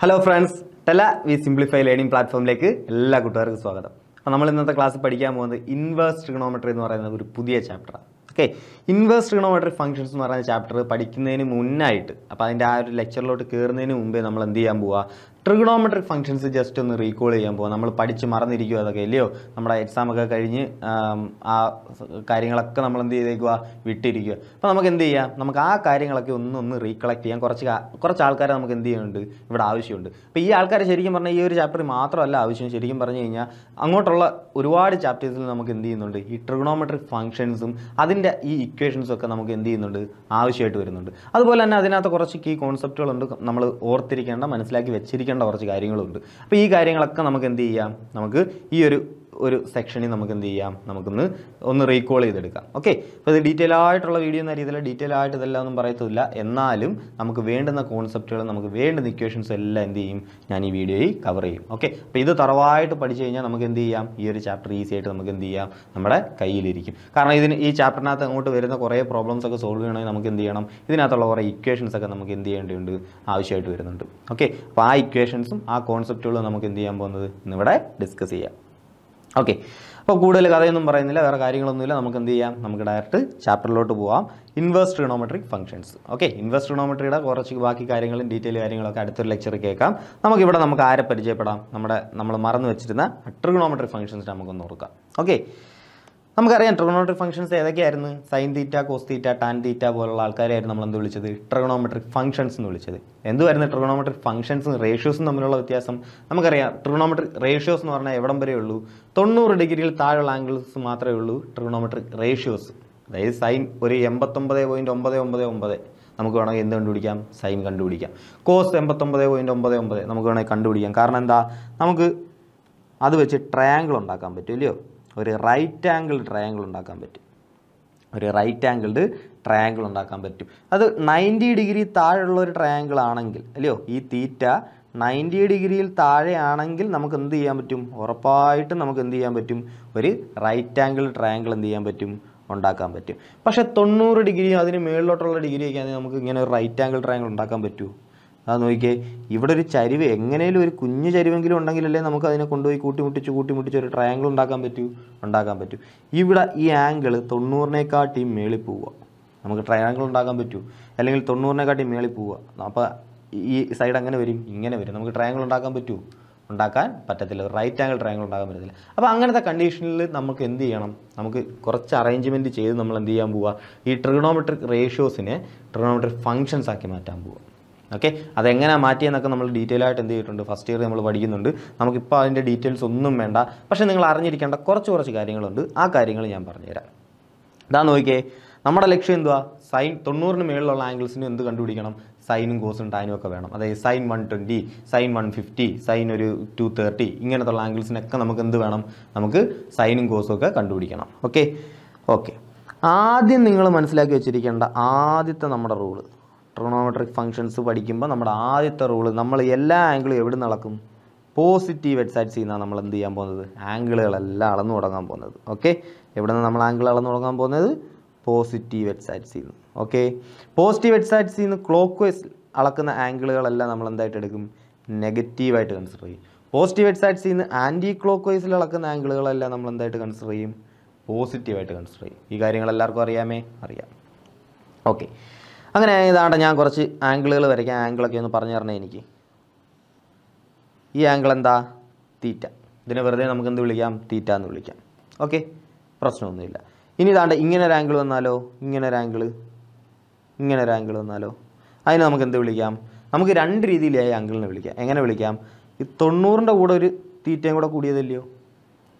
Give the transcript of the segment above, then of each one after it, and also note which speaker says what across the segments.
Speaker 1: hello friends ടെല വി simplify learning പ്ലാറ്റ്ഫോമിലേക്ക് എല്ലാ കൂട്ടുകാർക്കും സ്വാഗതം അപ്പോൾ നമ്മൾ ഇന്നത്തെ ക്ലാസ് പഠിക്കാൻ പോകുന്നത് ഇൻവേഴ്സ് ട്രിഗണോമെട്രി എന്ന് പറയുന്ന ഒരു പുതിയ ചാപ്റ്ററാണ് ഓക്കെ ഇൻവേഴ്സ് ട്രിഗണോമെട്രി ഫംഗ്ഷൻസ് എന്ന് പറയുന്ന ചാപ്റ്റർ പഠിക്കുന്നതിന് മുന്നായിട്ട് അപ്പോൾ അതിൻ്റെ ആ ഒരു ലെക്ചറിലോട്ട് കയറുന്നതിന് മുമ്പേ നമ്മൾ എന്ത് ചെയ്യാൻ പോവുക ട്രിഗണോമെട്രിക് ഫംഗ്ഷൻസ് ജസ്റ്റ് ഒന്ന് റീകോൾ പോകും നമ്മൾ പഠിച്ച് മറന്നിരിക്കുക അതൊക്കെ ഇല്ലയോ നമ്മുടെ എക്സാം ഒക്കെ കഴിഞ്ഞ് ആ കാര്യങ്ങളൊക്കെ നമ്മൾ എന്ത് ചെയ്തേക്കുക വിട്ടിരിക്കുക അപ്പോൾ നമുക്ക് എന്ത് ചെയ്യാം നമുക്ക് ആ കാര്യങ്ങളൊക്കെ ഒന്ന് ഒന്ന് റീകളക്ട് ചെയ്യാൻ കുറച്ച് കുറച്ച് ആൾക്കാരെ നമുക്ക് എന്ത് ചെയ്യുന്നുണ്ട് ഇവിടെ ആവശ്യമുണ്ട് അപ്പോൾ ഈ ആൾക്കാരെ ശരിക്കും പറഞ്ഞാൽ ഈ ഒരു ചാപ്റ്റർ മാത്രമല്ല ആവശ്യം ശരിക്കും പറഞ്ഞു കഴിഞ്ഞാൽ അങ്ങോട്ടുള്ള ഒരുപാട് ചാപ്റ്റേഴ്സിൽ നമുക്ക് എന്ത് ചെയ്യുന്നുണ്ട് ഈ ട്രിഗണോമെട്രിക് ഫംഗ്ഷൻസും അതിൻ്റെ ഈ ഇക്വേഷൻസും ഒക്കെ നമുക്ക് എന്ത് ചെയ്യുന്നുണ്ട് ആവശ്യമായിട്ട് വരുന്നുണ്ട് അതുപോലെ തന്നെ അതിനകത്ത് കുറച്ച് കീ കോൺസെപ്റ്റുകളുണ്ട് നമ്മൾ ഓർത്തിരിക്കേണ്ട മനസ്സിലാക്കി വെച്ചിരിക്കേണ്ട ചെയ്യേണ്ട കുറച്ച് കാര്യങ്ങളുണ്ട് അപ്പോൾ ഈ കാര്യങ്ങളൊക്കെ നമുക്ക് എന്ത് ചെയ്യാം നമുക്ക് ഈ ഒരു ഒരു സെക്ഷനിൽ നമുക്ക് എന്ത് ചെയ്യാം നമുക്കൊന്ന് ഒന്ന് റീകോൾ ചെയ്തെടുക്കാം ഓക്കെ അപ്പോൾ ഇത് ഡീറ്റെയിൽ ആയിട്ടുള്ള വീഡിയോ എന്ന രീതിയിൽ ഡീറ്റെയിൽ ആയിട്ട് ഇതെല്ലാം ഒന്നും പറയത്തില്ല എന്നാലും നമുക്ക് വേണ്ടുന്ന കോൺസെപ്റ്റുകൾ നമുക്ക് വേണ്ടുന്ന ഇക്വേഷൻസ് എല്ലാം എന്ത് ചെയ്യും ഞാൻ ഈ വീഡിയോയിൽ കവർ ചെയ്യും ഓക്കെ അപ്പോൾ ഇത് തറവായിട്ട് പഠിച്ചു കഴിഞ്ഞാൽ നമുക്ക് എന്ത് ചെയ്യാം ഈ ഒരു ചാപ്റ്റർ ഈസി ആയിട്ട് നമുക്ക് എന്ത് ചെയ്യാം നമ്മുടെ കയ്യിലിരിക്കും കാരണം ഇതിന് ഈ ചാപ്റ്ററിനകത്ത് അങ്ങോട്ട് വരുന്ന കുറേ പ്രോബ്ലംസ് ഒക്കെ സോൾവ് ചെയ്യണമെങ്കിൽ നമുക്ക് എന്ത് ചെയ്യണം ഇതിനകത്തുള്ള കുറേ ഇക്വേഷൻസ് ഒക്കെ നമുക്ക് എന്ത് ചെയ്യേണ്ടതുണ്ട് ആവശ്യമായിട്ട് വരുന്നുണ്ട് ഓക്കെ അപ്പോൾ ആ ഇക്വേഷൻസും ആ കോൺസെപ്റ്റുകളും നമുക്ക് എന്ത് ചെയ്യാൻ പോകുന്നത് ഇന്നിവിടെ ഡിസ്കസ് ചെയ്യാം ഓക്കെ അപ്പോൾ കൂടുതൽ കഥയൊന്നും പറയുന്നില്ല വേറെ കാര്യങ്ങളൊന്നുമില്ല നമുക്ക് എന്ത് ചെയ്യാം നമുക്ക് ഡയറക്റ്റ് ചാപ്റ്ററിലോട്ട് പോവാം inverse trigonometric functions okay inverse ട്രിഗണോമെട്രിയുടെ കുറച്ച് ബാക്കി കാര്യങ്ങളും ഡീറ്റെയിൽ കാര്യങ്ങളൊക്കെ അടുത്തൊരു ലെക്ചർ കേൾക്കാം നമുക്കിവിടെ നമുക്ക് ആരെ പരിചയപ്പെടാം നമ്മുടെ നമ്മൾ മറന്നു വെച്ചിരുന്ന ട്രിഗണോമെട്രിക് ഫംഗ്ഷൻസ് നമുക്കൊന്ന് ഓർക്കാം ഓക്കെ നമുക്കറിയാം ട്രിഗണോമെട്രിക് ഫംഗ്ഷൻസ് ഏതൊക്കെയായിരുന്നു sine theta cos theta tan theta പോലുള്ള ആൾക്കാരായിരുന്നു നമ്മൾ എന്ത് വിളിച്ചത് ട്രിഗണോമെട്രിക് ഫംഗ്ഷൻസ് എന്ന് വിളിച്ചത് എന്തുമായിരുന്നു ട്രിഗണോമെട്രിക് ഫംഗ്ഷൻസും റേഷ്യോസും തമ്മിലുള്ള വ്യത്യാസം നമുക്കറിയാം ട്രിഗണോമെട്രിക് റേഷ്യോസ് എന്ന് പറഞ്ഞാൽ എവിടം വരെ ഉള്ളൂ തൊണ്ണൂറ് ഡിഗ്രിയിൽ താഴെയുള്ള ആംഗിൾസ് മാത്രമേ ഉള്ളൂ ട്രിഗണോമെട്രിക് റേഷ്യോസ് അതായത് സൈൻ ഒരു എൺപത്തൊമ്പത് പോയിൻറ്റ് ഒമ്പത് ഒമ്പത് ഒമ്പത് നമുക്ക് വേണമെങ്കിൽ എന്ത് കണ്ടുപിടിക്കാം സൈൻ കണ്ടുപിടിക്കാം കോസ് എൺപത്തൊമ്പത് പോയിൻറ്റ് ഒമ്പത് ഒമ്പത് നമുക്ക് വേണമെങ്കിൽ കണ്ടുപിടിക്കാം കാരണം എന്താ നമുക്ക് അത് വെച്ച് ട്രയാങ്കിൾ ഉണ്ടാക്കാൻ പറ്റും ഇല്ലയോ ഒരു റൈറ്റ് ആംഗിൾ ട്രയാങ്കിൾ ഉണ്ടാക്കാൻ പറ്റും ഒരു റൈറ്റ് ആംഗിൾഡ് ട്രയാങ്കിൾ ഉണ്ടാക്കാൻ പറ്റും അത് നയൻറ്റി ഡിഗ്രി താഴെയുള്ള ഒരു ട്രയാങ്കിൾ ആണെങ്കിൽ അല്ലയോ ഈ തീറ്റ നയൻറ്റി ഡിഗ്രിയിൽ താഴെയാണെങ്കിൽ നമുക്ക് എന്ത് ചെയ്യാൻ പറ്റും ഉറപ്പായിട്ടും നമുക്ക് എന്ത് ചെയ്യാൻ പറ്റും ഒരു റൈറ്റ് ആംഗിൾ ട്രയാങ്കിൾ എന്ത് ചെയ്യാൻ പറ്റും ഉണ്ടാക്കാൻ പറ്റും പക്ഷേ തൊണ്ണൂറ് ഡിഗ്രി അതിന് മുകളിലോട്ടുള്ള ഡിഗ്രിയൊക്കെ ആണെങ്കിൽ നമുക്ക് ഇങ്ങനെ ഒരു റൈറ്റ് ആംഗിൾ ട്രയാങ്കിൾ ഉണ്ടാക്കാൻ പറ്റുമോ അത് നോക്കിയേ ഇവിടെ ഒരു ചരിവ് എങ്ങനെയും ഒരു കുഞ്ഞു ചരിവെങ്കിലും ഉണ്ടെങ്കിലല്ലേ നമുക്ക് അതിനെ കൊണ്ടുപോയി കൂട്ടിമുട്ടിച്ച് കൂട്ടിമുട്ടിച്ച് ഒരു ട്രയാങ്കിൾ ഉണ്ടാക്കാൻ പറ്റൂ ഉണ്ടാക്കാൻ പറ്റൂ ഇവിടെ ഈ ആംഗിൾ തൊണ്ണൂറിനെക്കാട്ടി മേളിൽ പോവുക നമുക്ക് ട്രയാങ്കിൾ ഉണ്ടാക്കാൻ പറ്റൂ അല്ലെങ്കിൽ തൊണ്ണൂറിനെക്കാട്ടി മേളിൽ പോവുക അപ്പോൾ ഈ സൈഡ് അങ്ങനെ വരും ഇങ്ങനെ വരും നമുക്ക് ട്രയാങ്കിൾ ഉണ്ടാക്കാൻ പറ്റൂ ഉണ്ടാക്കാൻ പറ്റത്തില്ല റൈറ്റ് ആംഗിൾ ട്രയാങ്കിൾ ഉണ്ടാക്കാൻ പറ്റത്തില്ല അപ്പോൾ അങ്ങനത്തെ കണ്ടീഷനിൽ നമുക്ക് എന്ത് ചെയ്യണം നമുക്ക് കുറച്ച് അറേഞ്ച്മെൻറ്റ് ചെയ്ത് നമ്മൾ എന്ത് ചെയ്യാൻ പോവുക ഈ ട്രിഗണോമെട്രിക് റേഷ്യോസിനെ ട്രിഗണോമെട്രിക് ഫങ്ഷൻസ് ആക്കി മാറ്റാൻ പോവുക ഓക്കെ അതെങ്ങനെ മാറ്റിയെന്നൊക്കെ നമ്മൾ ഡീറ്റെയിൽ ആയിട്ട് എന്ത് ചെയ്തിട്ടുണ്ട് ഫസ്റ്റ് ഇയർ നമ്മൾ പഠിക്കുന്നുണ്ട് നമുക്കിപ്പോൾ അതിൻ്റെ ഡീറ്റെയിൽസ് ഒന്നും വേണ്ട പക്ഷേ നിങ്ങൾ അറിഞ്ഞിരിക്കേണ്ട കുറച്ച് കുറച്ച് കാര്യങ്ങളുണ്ട് ആ കാര്യങ്ങൾ ഞാൻ പറഞ്ഞുതരാം ഇതാ നോക്കിയേ നമ്മുടെ ലക്ഷ്യം എന്തുവാ സൈൻ തൊണ്ണൂറിന് മേളിലുള്ള ആംഗിൾസിന് എന്ത് കണ്ടുപിടിക്കണം സൈനും കോസും ടാനും ഒക്കെ വേണം അതായത് sine one twenty sine one fifty sine ഒരു ടു തേർട്ടി ഇങ്ങനത്തുള്ള ആംഗിൾസിനൊക്കെ നമുക്ക് എന്ത് വേണം നമുക്ക് സൈനും കോസും ഒക്കെ കണ്ടുപിടിക്കണം ഓക്കെ ഓക്കെ ആദ്യം നിങ്ങൾ മനസ്സിലാക്കി വെച്ചിരിക്കേണ്ട ആദ്യത്തെ നമ്മുടെ റൂള് ട്രോണോമെട്രിക് ഫങ്ഷൻസ് പഠിക്കുമ്പോൾ നമ്മുടെ ആദ്യത്തെ റൂള് നമ്മൾ എല്ലാ ആംഗിളും എവിടെ നടക്കും പോസിറ്റീവ് എഡ്സാറ്റ്സിൽ നിന്നാണ് നമ്മൾ എന്ത് ചെയ്യാൻ പോകുന്നത് ആംഗിളുകളെല്ലാം അളന്നു തുടങ്ങാൻ പോകുന്നത് ഓക്കെ എവിടെ നിന്ന് നമ്മൾ ആംഗിൾ അളന്നു തുടങ്ങാൻ പോകുന്നത് പോസിറ്റീവ് എഡ്സാറ്റ്സിൽ ചെയ്യുന്നു ഓക്കെ പോസിറ്റീവ് എഡ്സാറ്റ്സിൽ ചെയ്യുന്ന ക്ലോക്ക് വൈസ് അളക്കുന്ന ആംഗിളുകളെല്ലാം നമ്മൾ എന്തായിട്ട് എടുക്കും നെഗറ്റീവായിട്ട് കൺസിഡർ ചെയ്യും പോസിറ്റീവ് എഡ്സാറ്റ്സിൽ ചെയ്യുന്ന ആൻറ്റി ക്ലോക്ക് വൈസിൽ അളക്കുന്ന ആംഗിളുകളെല്ലാം നമ്മൾ എന്തായിട്ട് കൺസിഡർ ചെയ്യും പോസിറ്റീവായിട്ട് കൺസിഡർ ചെയ്യും ഈ കാര്യങ്ങൾ എല്ലാവർക്കും അറിയാമേ അറിയാം ഓക്കെ അങ്ങനെ ഇതാണ്ട് ഞാൻ കുറച്ച് ആംഗിളുകൾ വരയ്ക്കാം ആംഗിളൊക്കെ ഒന്ന് പറഞ്ഞു തരണേ എനിക്ക് ഈ ആംഗിൾ എന്താ തീറ്റ ഇതിനെ വെറുതെ നമുക്ക് എന്ത് വിളിക്കാം തീറ്റ എന്ന് വിളിക്കാം ഓക്കെ പ്രശ്നമൊന്നുമില്ല ഇനി ഇതാണ്ട് ഇങ്ങനെ ഒരു ആംഗിൾ വന്നാലോ ഇങ്ങനെ ഒരു ആംഗിൾ ഇങ്ങനെ ഒരു ആംഗിൾ വന്നാലോ അതിനെ നമുക്ക് എന്ത് വിളിക്കാം നമുക്ക് രണ്ട് രീതിയിലായി ആംഗിളിനെ വിളിക്കാം എങ്ങനെ വിളിക്കാം ഈ തൊണ്ണൂറിൻ്റെ കൂടെ ഒരു തീറ്റയും കൂടെ കൂടിയതല്ലയോ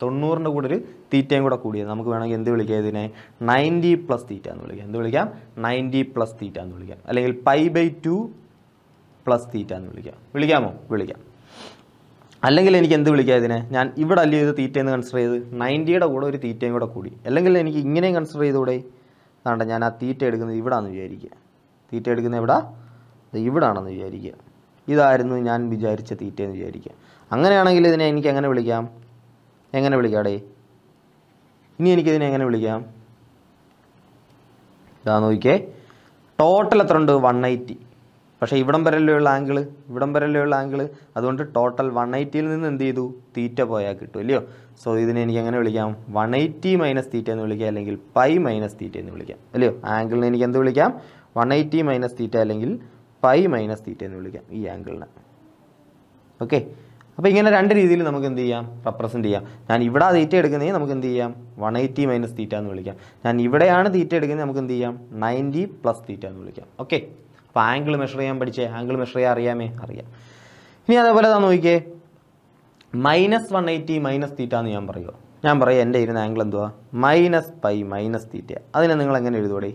Speaker 1: തൊണ്ണൂറിൻ്റെ കൂടെ ഒരു തീറ്റയും കൂടെ കൂടിയത് നമുക്ക് വേണമെങ്കിൽ എന്ത് വിളിക്കാം ഇതിനെ നയൻറ്റി പ്ലസ് തീറ്റ എന്ന് വിളിക്കാം എന്ത് വിളിക്കാം നയൻറ്റി പ്ലസ് തീറ്റ എന്ന് വിളിക്കാം അല്ലെങ്കിൽ pi by two plus theta എന്ന് വിളിക്കാം വിളിക്കാമോ വിളിക്കാം അല്ലെങ്കിൽ എനിക്ക് എന്ത് വിളിക്കാം ഇതിനെ ഞാൻ ഇവിടെ അല്ല ചെയ്ത് തീറ്റയെന്ന് കൺസിഡർ ചെയ്ത് നയൻറ്റിയുടെ കൂടെ ഒരു തീറ്റയും കൂടെ കൂടി അല്ലെങ്കിൽ എനിക്ക് ഇങ്ങനെയും കൺസിഡർ ചെയ്തുകൂടെ അതാണ്ട് ഞാൻ ആ തീറ്റ എടുക്കുന്നത് ഇവിടാണെന്ന് വിചാരിക്കുക തീറ്റ എടുക്കുന്നത് എവിടെ ഇവിടാണെന്ന് വിചാരിക്കുക ഇതായിരുന്നു ഞാൻ വിചാരിച്ച തീറ്റയെന്ന് വിചാരിക്കുക അങ്ങനെയാണെങ്കിൽ ഇതിനെ എനിക്ക് എങ്ങനെ വിളിക്കാം എങ്ങനെ വിളിക്കാടേ ഇനി എനിക്കിതിനെ എങ്ങനെ വിളിക്കാം ഇതാ നോക്കിയേ ടോട്ടൽ എത്ര ഉണ്ട് വൺ എയ്റ്റി പക്ഷേ ഇവിടം വരല്ലേയുള്ള ആംഗിൾ ഇവിടം വരല്ലേയുള്ള ആംഗിൾ അതുകൊണ്ട് ടോട്ടൽ വൺ എയ്റ്റിയിൽ നിന്ന് എന്ത് ചെയ്തു തീറ്റ പോയാൽ കിട്ടും ഇല്ലയോ സോ ഇതിനെ എനിക്ക് എങ്ങനെ വിളിക്കാം വൺ എയ്റ്റി മൈനസ് തീറ്റ എന്ന് വിളിക്കാം അല്ലെങ്കിൽ പൈ മൈനസ് തീറ്റ എന്ന് വിളിക്കാം അല്ലയോ ആംഗിളിനെ എനിക്ക് എന്ത് വിളിക്കാം വൺ എയ്റ്റി മൈനസ് തീറ്റ അല്ലെങ്കിൽ പൈ മൈനസ് തീറ്റ എന്ന് വിളിക്കാം ഈ ആംഗിളിനെ ഓക്കെ അപ്പോൾ ഇങ്ങനെ രണ്ട് രീതിയിൽ നമുക്ക് എന്ത് ചെയ്യാം റെപ്രസെൻറ്റ് ചെയ്യാം ഞാൻ ഇവിടെ തീറ്റ എടുക്കുന്നതിൽ നമുക്ക് എന്ത് ചെയ്യാം വൺ എയ്റ്റി മൈനസ് തീറ്റ എന്ന് വിളിക്കാം ഞാൻ ഇവിടെയാണ് തീറ്റ എടുക്കുന്നത് നമുക്ക് എന്ത് ചെയ്യാം നയൻറ്റി പ്ലസ് തീറ്റ എന്ന് വിളിക്കാം ഓക്കെ അപ്പോൾ ആംഗിൾ മെഷർ ചെയ്യാൻ പഠിച്ചേ ആംഗിൾ മെഷർ ചെയ്യാൻ അറിയാമേ അറിയാം ഇനി അതേപോലെ താ നോക്കിയേ minus one eighty minus theta എന്ന് ഞാൻ പറയുമോ ഞാൻ പറയാം എൻ്റെ ഇരുന്ന ആംഗിൾ എന്തുവാ മൈനസ് പൈ മൈനസ് തീറ്റ അതിനെ നിങ്ങൾ എങ്ങനെ എഴുതുകൂടെ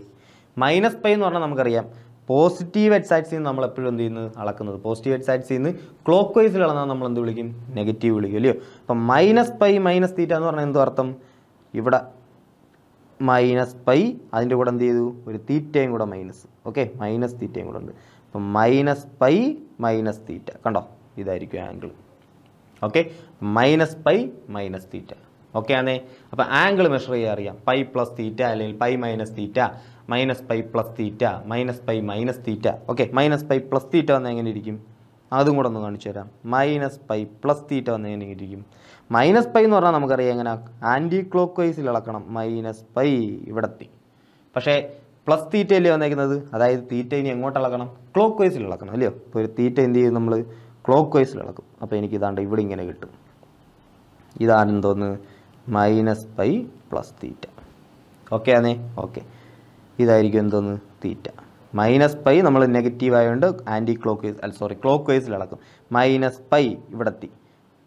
Speaker 1: മൈനസ് പൈ എന്ന് പറഞ്ഞാൽ നമുക്കറിയാം പോസിറ്റീവ് എക്സൈറ്റ്സിൽ നിന്ന് നമ്മൾ എപ്പോഴും എന്ത് ചെയ്യുന്നത് അളക്കുന്നത് പോസിറ്റീവ് എക്സൈറ്റ്സിൽ നിന്ന് ക്ലോക്ക് വൈസിൽ അളന്നാൽ നമ്മൾ എന്ത് വിളിക്കും നെഗറ്റീവ് വിളിക്കും അല്ലയോ അപ്പം മൈനസ് പൈ മൈനസ് തീറ്റ എന്ന് പറഞ്ഞാൽ എന്തോ അർത്ഥം ഇവിടെ മൈനസ് പൈ അതിൻ്റെ കൂടെ എന്ത് ചെയ്തു ഒരു തീറ്റയും കൂടെ മൈനസ് ഓക്കെ മൈനസ് തീറ്റയും കൂടെ ഉണ്ട് അപ്പം മൈനസ് പൈ മൈനസ് തീറ്റ കണ്ടോ ഇതായിരിക്കും angle okay minus pi minus theta okay ആണേ അപ്പോൾ ആംഗിൾ മെഷർ ചെയ്യാൻ അറിയാം പൈ പ്ലസ് തീറ്റ അല്ലെങ്കിൽ pi minus theta minus pi plus theta minus pi minus theta okay minus pi plus theta വന്ന് എങ്ങനെ ഇരിക്കും അതും കൂടെ ഒന്ന് കാണിച്ചു തരാം മൈനസ് പൈ പ്ലസ് തീറ്റ വന്ന് എങ്ങനെ ഇരിക്കും മൈനസ് പൈ എന്ന് പറഞ്ഞാൽ നമുക്കറിയാം എങ്ങനെ ആൻറ്റി ക്ലോക്ക് വൈസിൽ ഇളക്കണം മൈനസ് പൈ ഇവിടെത്തി പക്ഷേ പ്ലസ് തീറ്റ അല്ലേ വന്നേക്കുന്നത് അതായത് തീറ്റ ഇനി എങ്ങോട്ട് ഇളക്കണം ക്ലോക്ക് വൈസിൽ ഇളക്കണം അല്ലയോ ഇപ്പോൾ ഒരു തീറ്റ എന്ത് ചെയ്യും നമ്മൾ ക്ലോക്ക് വൈസിൽ ഇളക്കും അപ്പോൾ എനിക്ക് ഇതാണ്ട് ഇവിടെ ഇങ്ങനെ കിട്ടും ഇതാണെന്ന് എന്തോന്ന് minus pi plus theta okay ആണേ ഓക്കെ ഇതായിരിക്കും എന്തോന്ന് തീറ്റ മൈനസ് പൈ നമ്മൾ നെഗറ്റീവ് ആയതുകൊണ്ട് ആൻറ്റി ക്ലോക്ക് വൈസ് അല്ല സോറി ക്ലോക്ക് വൈസിൽ അളക്കും മൈനസ് പൈ ഇവിടെത്തി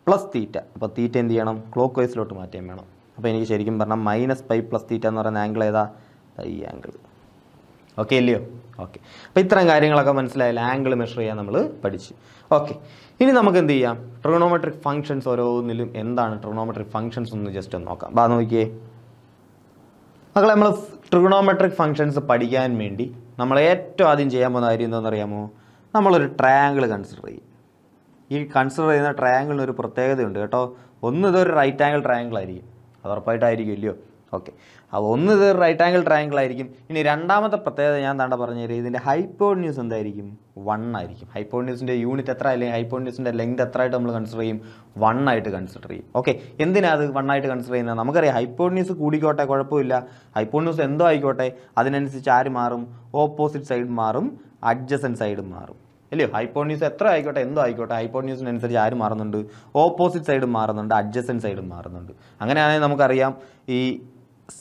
Speaker 1: പ്ലസ് തീറ്റ അപ്പോൾ തീറ്റ എന്ത് ചെയ്യണം ക്ലോക്ക് വൈസിലോട്ട് മാറ്റാൻ വേണം അപ്പോൾ എനിക്ക് ശരിക്കും പറഞ്ഞാൽ മൈനസ് പൈ പ്ലസ് തീറ്റ എന്ന് പറയുന്ന ആംഗിൾ ഏതാ ഈ ആംഗിൾ ഓക്കെ ഇല്ലയോ ഓക്കെ അപ്പോൾ ഇത്തരം കാര്യങ്ങളൊക്കെ മനസ്സിലായാലും ആംഗിൾ മെഷർ ചെയ്യാൻ നമ്മൾ പഠിച്ചു ഓക്കെ ഇനി നമുക്ക് എന്ത് ചെയ്യാം ട്രിഗണോമെട്രിക് ഫംഗ്ഷൻസ് ഓരോന്നിലും എന്താണ് ട്രിഗണോമെട്രിക് ഫംഗ്ഷൻസ് ഒന്ന് ജസ്റ്റ് ഒന്ന് നോക്കാം ബാ നോക്കിയേ മക്കളെ നമ്മൾ ട്രിഗണോമെട്രിക് ഫങ്ഷൻസ് പഠിക്കാൻ വേണ്ടി നമ്മൾ ഏറ്റവും ആദ്യം ചെയ്യാൻ പോകുന്ന കാര്യം അറിയാമോ നമ്മളൊരു ട്രയാങ്കിൾ കൺസിഡർ ചെയ്യും ഈ കൺസിഡർ ചെയ്യുന്ന ട്രയാങ്കിളിന് ഒരു പ്രത്യേകതയുണ്ട് കേട്ടോ ഒന്ന് ഇതൊരു റൈറ്റ് ആംഗിൾ ട്രയാങ്കിൾ ആയിരിക്കും അത് ഉറപ്പായിട്ടായിരിക്കും ഇല്ലയോ ഓക്കെ അപ്പോൾ ഒന്ന് ഇത് റൈറ്റ് ആംഗിൾ ട്രയാങ്കിൾ ആയിരിക്കും ഇനി രണ്ടാമത്തെ പ്രത്യേകത ഞാൻ താണ്ട പറഞ്ഞു തരും ഇതിൻ്റെ ഹൈപ്പോന്യൂസ് എന്തായിരിക്കും വൺ ആയിരിക്കും ഹൈപ്പോന്യൂസിൻ്റെ യൂണിറ്റ് എത്ര അല്ലെങ്കിൽ ഹൈപ്പോന്യൂസിൻ്റെ ലെങ്ത് എത്രയായിട്ട് നമ്മൾ കൺസിഡർ ചെയ്യും വൺ ആയിട്ട് കൺസിഡർ ചെയ്യും ഓക്കെ എന്തിനാണ് അത് വൺ ആയിട്ട് കൺസിഡർ ചെയ്യുന്നത് നമുക്കറിയാം ഹൈപ്പോന്യൂസ് കൂടിക്കോട്ടെ കുഴപ്പമില്ല ഹൈപ്പോന്യൂസ് എന്തോ ആയിക്കോട്ടെ അതിനനുസരിച്ച് ആര് മാറും ഓപ്പോസിറ്റ് സൈഡ് മാറും അഡ്ജസൻറ്റ് സൈഡ് മാറും അല്ലയോ ഹൈപ്പോന്യൂസ് എത്ര ആയിക്കോട്ടെ എന്തോ ആയിക്കോട്ടെ ഹൈപ്പോന്യൂസിനനുസരിച്ച് ആര് മാറുന്നുണ്ട് ഓപ്പോസിറ്റ് സൈഡ് മാറുന്നുണ്ട് അഡ്ജസ്റ്റൻ സൈഡ് മാറുന്നുണ്ട് അങ്ങനെയാണെങ്കിൽ നമുക്കറിയാം ഈ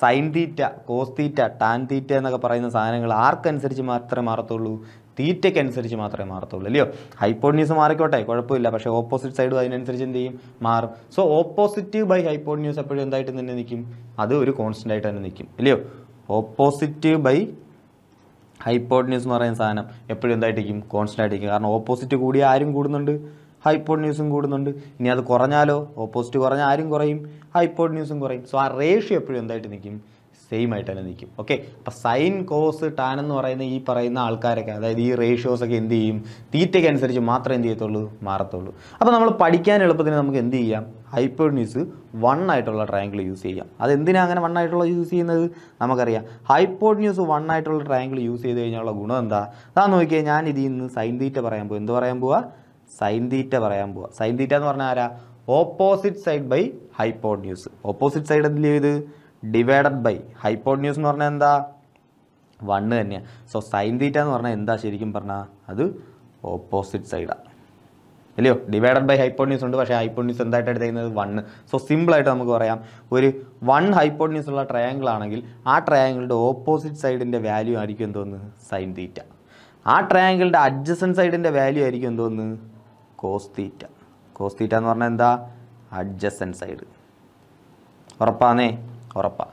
Speaker 1: sine theta cos theta tan theta എന്നൊക്കെ പറയുന്ന സാധനങ്ങൾ ആർക്കനുസരിച്ച് മാത്രമേ മാറത്തുള്ളൂ തീറ്റയ്ക്കനുസരിച്ച് മാത്രമേ മാറത്തുള്ളൂ അല്ലയോ ഹൈപ്പോഡ്യൂസ് മാറിക്കോട്ടെ കുഴപ്പമില്ല പക്ഷേ ഓപ്പോസിറ്റ് സൈഡും അതിനനുസരിച്ച് എന്ത് ചെയ്യും മാറും സോ ഓപ്പോസിറ്റ് ബൈ ഹൈപ്പോഡ്യൂസ് എപ്പോഴും എന്തായിട്ട് തന്നെ നിൽക്കും അത് ഒരു കോൺസ്റ്റൻ്റ് ആയിട്ട് തന്നെ നിൽക്കും അല്ലയോ ഓപ്പോസിറ്റ് ബൈ ഹൈപ്പോഡ്യൂസ് എന്ന് പറയുന്ന സാധനം എപ്പോഴും എന്തായിട്ടിരിക്കും കോൺസ്റ്റൻ്റ് ആയിട്ടിരിക്കും കാരണം ഓപ്പോസിറ്റ് കൂടി ആരും കൂടുന്നുണ്ട് ന്യൂസും കൂടുന്നുണ്ട് ഇനി അത് കുറഞ്ഞാലോ ഓപ്പോസിറ്റ് കുറഞ്ഞാൽ ആരും കുറയും ന്യൂസും കുറയും സോ ആ റേഷ്യോ എപ്പോഴും എന്തായിട്ട് നിൽക്കും സെയിം ആയിട്ട് തന്നെ നിൽക്കും ഓക്കെ അപ്പോൾ സൈൻ കോസ് ടാൻ എന്ന് പറയുന്ന ഈ പറയുന്ന ആൾക്കാരൊക്കെ അതായത് ഈ റേഷ്യോസൊക്കെ എന്ത് ചെയ്യും തീറ്റയ്ക്ക് അനുസരിച്ച് മാത്രമേ എന്ത് ചെയ്യത്തുള്ളൂ മാറത്തുള്ളൂ അപ്പോൾ നമ്മൾ പഠിക്കാൻ എളുപ്പത്തിന് നമുക്ക് എന്ത് ചെയ്യാം ന്യൂസ് വൺ ആയിട്ടുള്ള ട്രയാങ്കിൾ യൂസ് ചെയ്യാം അതെന്തിനാണ് അങ്ങനെ വൺ ആയിട്ടുള്ള യൂസ് ചെയ്യുന്നത് നമുക്കറിയാം ന്യൂസ് വൺ ആയിട്ടുള്ള ട്രയാങ്കിൾ യൂസ് ചെയ്ത് കഴിഞ്ഞാൽ ഗുണം എന്താ അതാ നോക്കിയാൽ ഞാൻ ഇതിൽ നിന്ന് സൈൻ തീറ്റ പറയാൻ പോകും എന്ത് പറയാൻ പോവാ സൈൻ തീറ്റ പറയാൻ പോവുക സൈൻ തീറ്റ എന്ന് പറഞ്ഞാൽ ആരാ opposite side by hypotenuse opposite side എന്തിൽ ചെയ്ത് ഡിവൈഡഡ് ബൈ ഹൈപ്പോഡ്യൂസ് എന്ന് പറഞ്ഞാൽ എന്താ വണ്ണ് തന്നെയാണ് സോ സൈൻ തീറ്റ എന്ന് പറഞ്ഞാൽ എന്താ ശരിക്കും പറഞ്ഞാൽ അത് ഓപ്പോസിറ്റ് സൈഡാണ് അല്ലയോ ഡിവൈഡഡ് ബൈ ഹൈപ്പോഡ്യൂസ് ഉണ്ട് പക്ഷേ ഹൈപ്പോഡ്യൂസ് എന്തായിട്ട് എടുത്തത് വണ്ണ് സോ സിമ്പിളായിട്ട് നമുക്ക് പറയാം ഒരു വൺ ഹൈപ്പോഡ്യൂസ് ഉള്ള ട്രയാങ്കിൾ ആണെങ്കിൽ ആ ട്രയാങ്കിളുടെ ഓപ്പോസിറ്റ് സൈഡിൻ്റെ വാല്യൂ ആയിരിക്കും എന്തോന്ന് സൈൻ തീറ്റ ആ ട്രയാങ്കിളുടെ അഡ്ജസൻ സൈഡിൻ്റെ വാല്യൂ ആയിരിക്കും എന്തോന്ന് കോസ് തീറ്റ കോസ് തീറ്റ എന്ന് പറഞ്ഞാൽ എന്താ അഡ്ജസ്റ്റൻ സൈഡ് ഉറപ്പാന്നേ ഉറപ്പാ